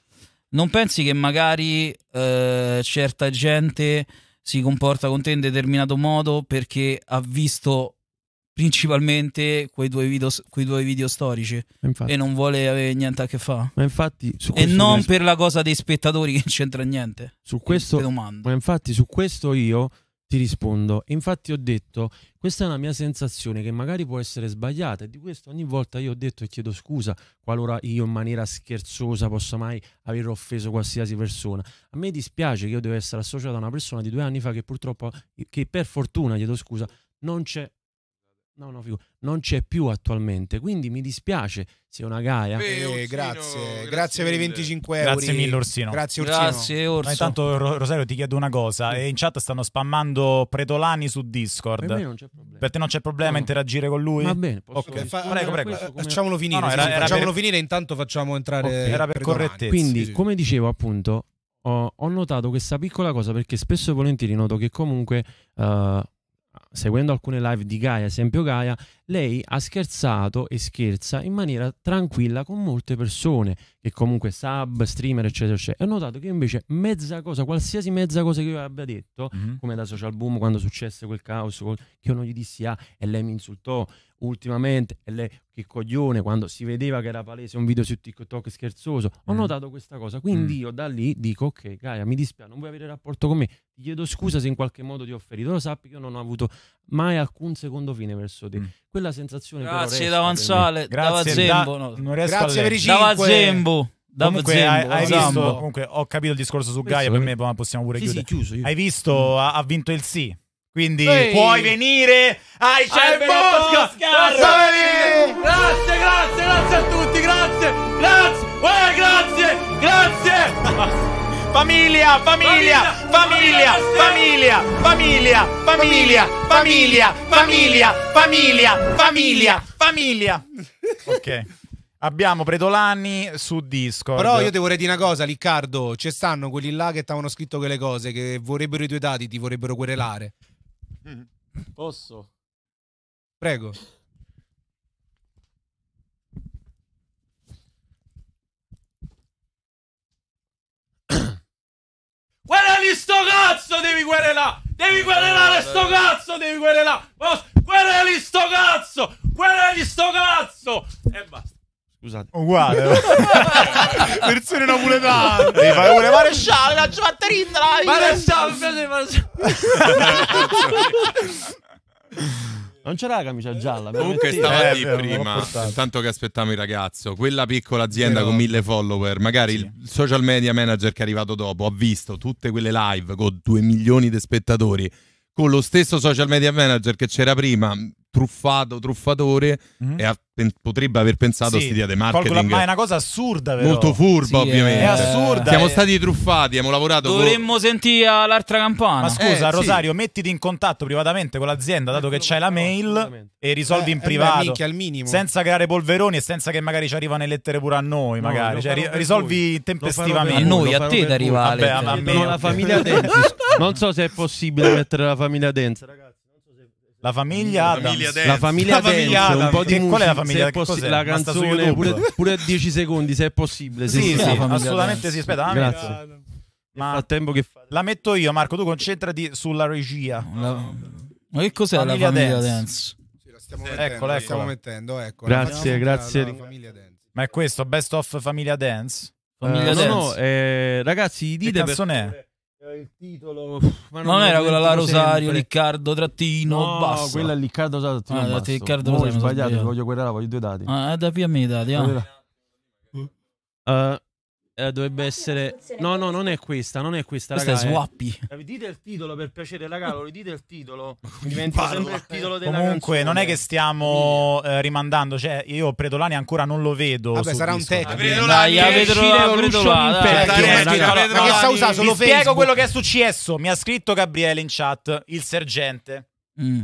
Non pensi che magari eh, certa gente si comporta con te in determinato modo perché ha visto principalmente quei due video, quei due video storici infatti. e non vuole avere niente a che fare. Ma infatti, e non per la cosa dei spettatori che non c'entra niente. Su questo, ma infatti su questo io ti rispondo. Infatti ho detto, questa è una mia sensazione che magari può essere sbagliata e di questo ogni volta io ho detto e chiedo scusa qualora io in maniera scherzosa possa mai aver offeso qualsiasi persona. A me dispiace che io devo essere associato a una persona di due anni fa che purtroppo, che per fortuna chiedo scusa, non c'è No, no, figo. non c'è più attualmente, quindi mi dispiace se una Gaia. Beh, Orsino, grazie, grazie, grazie per i 25 euro. Grazie mille Orsino. Grazie Orsino. Grazie Orsino. Intanto Rosario ti chiedo una cosa, sì. in chat stanno spammando Pretolani su Discord. Per, non per te non c'è problema no. interagire con lui? Va bene, posso okay. Fa, prego, prego. Facciamolo finire, no, no, era, sì, era facciamolo per... finire intanto facciamo entrare okay. Era per correttezza. Quindi, sì, come dicevo, appunto, ho, ho, notato questa piccola cosa perché spesso e volentieri noto che comunque uh, seguendo alcune live di Gaia, esempio Gaia, lei ha scherzato e scherza in maniera tranquilla con molte persone, che comunque sub, streamer, eccetera, eccetera. E ho notato che invece mezza cosa, qualsiasi mezza cosa che io abbia detto, mm-hmm. come da Social Boom quando successe quel caos, che non gli dissi ah e lei mi insultò ultimamente, e lei che coglione, quando si vedeva che era palese un video su TikTok scherzoso, ho mm. notato questa cosa. Quindi mm. io da lì dico ok Gaia, mi dispiace, non vuoi avere rapporto con me, ti chiedo scusa se in qualche modo ti ho ferito, lo sappi che io non ho avuto mai alcun secondo fine verso di Mm. Quella sensazione Grazie da Vanzale, da Zembo, no. non Grazie per i 5. Da Zembo. Comunque, Zembo, hai, hai visto, comunque ho capito il discorso su Gaia, per me ma possiamo pure sì, chiudere. Sì, chiuso, hai visto, mm. ha, ha vinto il sì. Quindi Ehi. puoi venire ai Cervelli Oscar! Grazie, grazie, grazie a tutti, grazie, grazie, eh, grazie, grazie! famiglia, famiglia, famiglia, famiglia, famiglia, famiglia, famiglia, famiglia, famiglia, famiglia, famiglia. Ok. Abbiamo Predolani su Discord. Però io ti vorrei dire una cosa, Riccardo. Ci stanno quelli là che stavano avevano scritto quelle cose che vorrebbero i tuoi dati, ti vorrebbero querelare. Posso? Prego. Guerrali sto cazzo, devi guerrelare! Devi guerrelare eh, sto cazzo, devi guerrelare! Guerrali sto cazzo! Guerrali sto cazzo! E basta. Scusate. Uguale. Versione napoletana. Devi fare pure maresciallo, la giovanna rinda. Maresciallo, mi piace maresciallo. Non c'era la camicia gialla. Comunque stava eh, lì eh, prima, tanto che aspettavo il ragazzo. Quella piccola azienda con mille follower, magari sì. il social media manager che è arrivato dopo ha visto tutte quelle live con 2 milioni di spettatori con lo stesso social media manager che c'era prima, truffato, truffatore mm-hmm. e ha, potrebbe aver pensato a sì, idea marketing. Ma è una cosa assurda, però. Molto furba, sì, ovviamente. È assurda. Siamo è... Eh. stati truffati, abbiamo lavorato. Dovremmo con... sentire l'altra campana. Ma scusa, eh, Rosario, sì. mettiti in contatto privatamente con l'azienda, dato che eh, c'hai la mail e risolvi eh, in eh, privato. Eh minchia, al minimo. Senza creare polveroni e senza che magari ci arrivano le lettere pure a noi, no, magari. Cioè, risolvi lui. tempestivamente. A noi, a te da arrivare. Vabbè, a me. Non la famiglia Denzi. non so se è possibile mettere la famiglia Denzi, ragazzi. La famiglia Adams. la famiglia, la Adams. Qual è la famiglia? È possi- la canzone pure, pure, a 10 secondi, se è possibile. Se sì, sì, sì assolutamente Adams. sì. Aspetta, Grazie. Amica. Ma a tempo che fa. La metto io, Marco. Tu concentrati sulla regia. La... Ma che cos'è famiglia la famiglia Dance? dance? Sì, la stiamo, sì, mettendo, eccola, la stiamo mettendo, ecco. Grazie, grazie. La, famiglia Dance. Ma è questo, Best of Famiglia Dance? Famiglia uh, Dance. No, no, eh, ragazzi, dite che canzone per... è? Eh, il titolo, ma non, non era quella la Rosario, sempre. Riccardo Trattino. No, basso. quella è Riccardo Trattino. Ah, basso. Riccardo Rosario, sbagliato, voglio quella là, voglio due dati. Ah, eh, da più me i dati. Ah. Uh, eh, dovrebbe essere... No, no, non è questa, non è questa, Questa raga, è eh. Swappy. Dite il titolo per piacere, ragazzi. lo dite il titolo. Diventa sempre il titolo della Comunque, canzone. non è che stiamo eh, rimandando. Cioè, io Predolani ancora non lo vedo. Vabbè, sarà un tecnico. Dai, a vedro- a vedro- dai, dai, dai, spiego quello che è successo. Mi ha scritto Gabriele in chat, il sergente. Mm.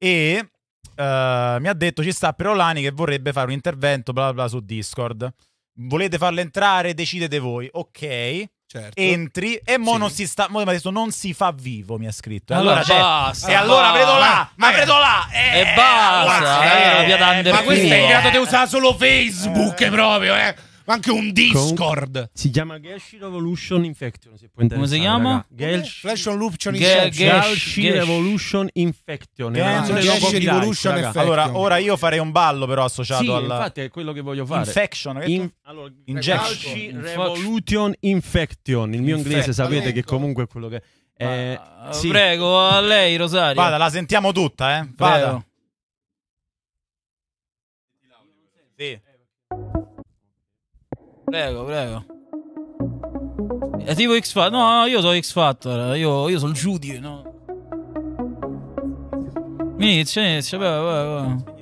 E eh, mi ha detto ci sta Perolani che vorrebbe fare un intervento bla bla su Discord. Volete farlo entrare? Decidete voi. Ok. Certo. Entri e mo sì. non si sta. Mo detto, non si fa vivo. Mi ha scritto. Allora, allora cioè, basta, E basta. allora vedo là, ma vedo là. Eh, e basta. Eh, eh, ma questo è in grado di usare solo Facebook eh. proprio, eh anche un Discord. Con... Si chiama Gashi Revolution Infection. Se puoi Come si chiama? Gash Revolution Infection. Revolution Infection. Allora, ora io farei un ballo, però associato sì, alla... Infatti, è quello che voglio fare. Infection. In... Allora, Injection. Revolution Infection. Il mio inglese sapete che ecco. comunque è quello che. Eh, uh, sì. Prego, a lei Rosario. Vada, la sentiamo tutta, eh. Vada. Prego. Sì. Prego, prego. È tipo X Factor. No, io sono X Factor. Io, io sono il giudice, no? Inizia, inizia, vai, vai.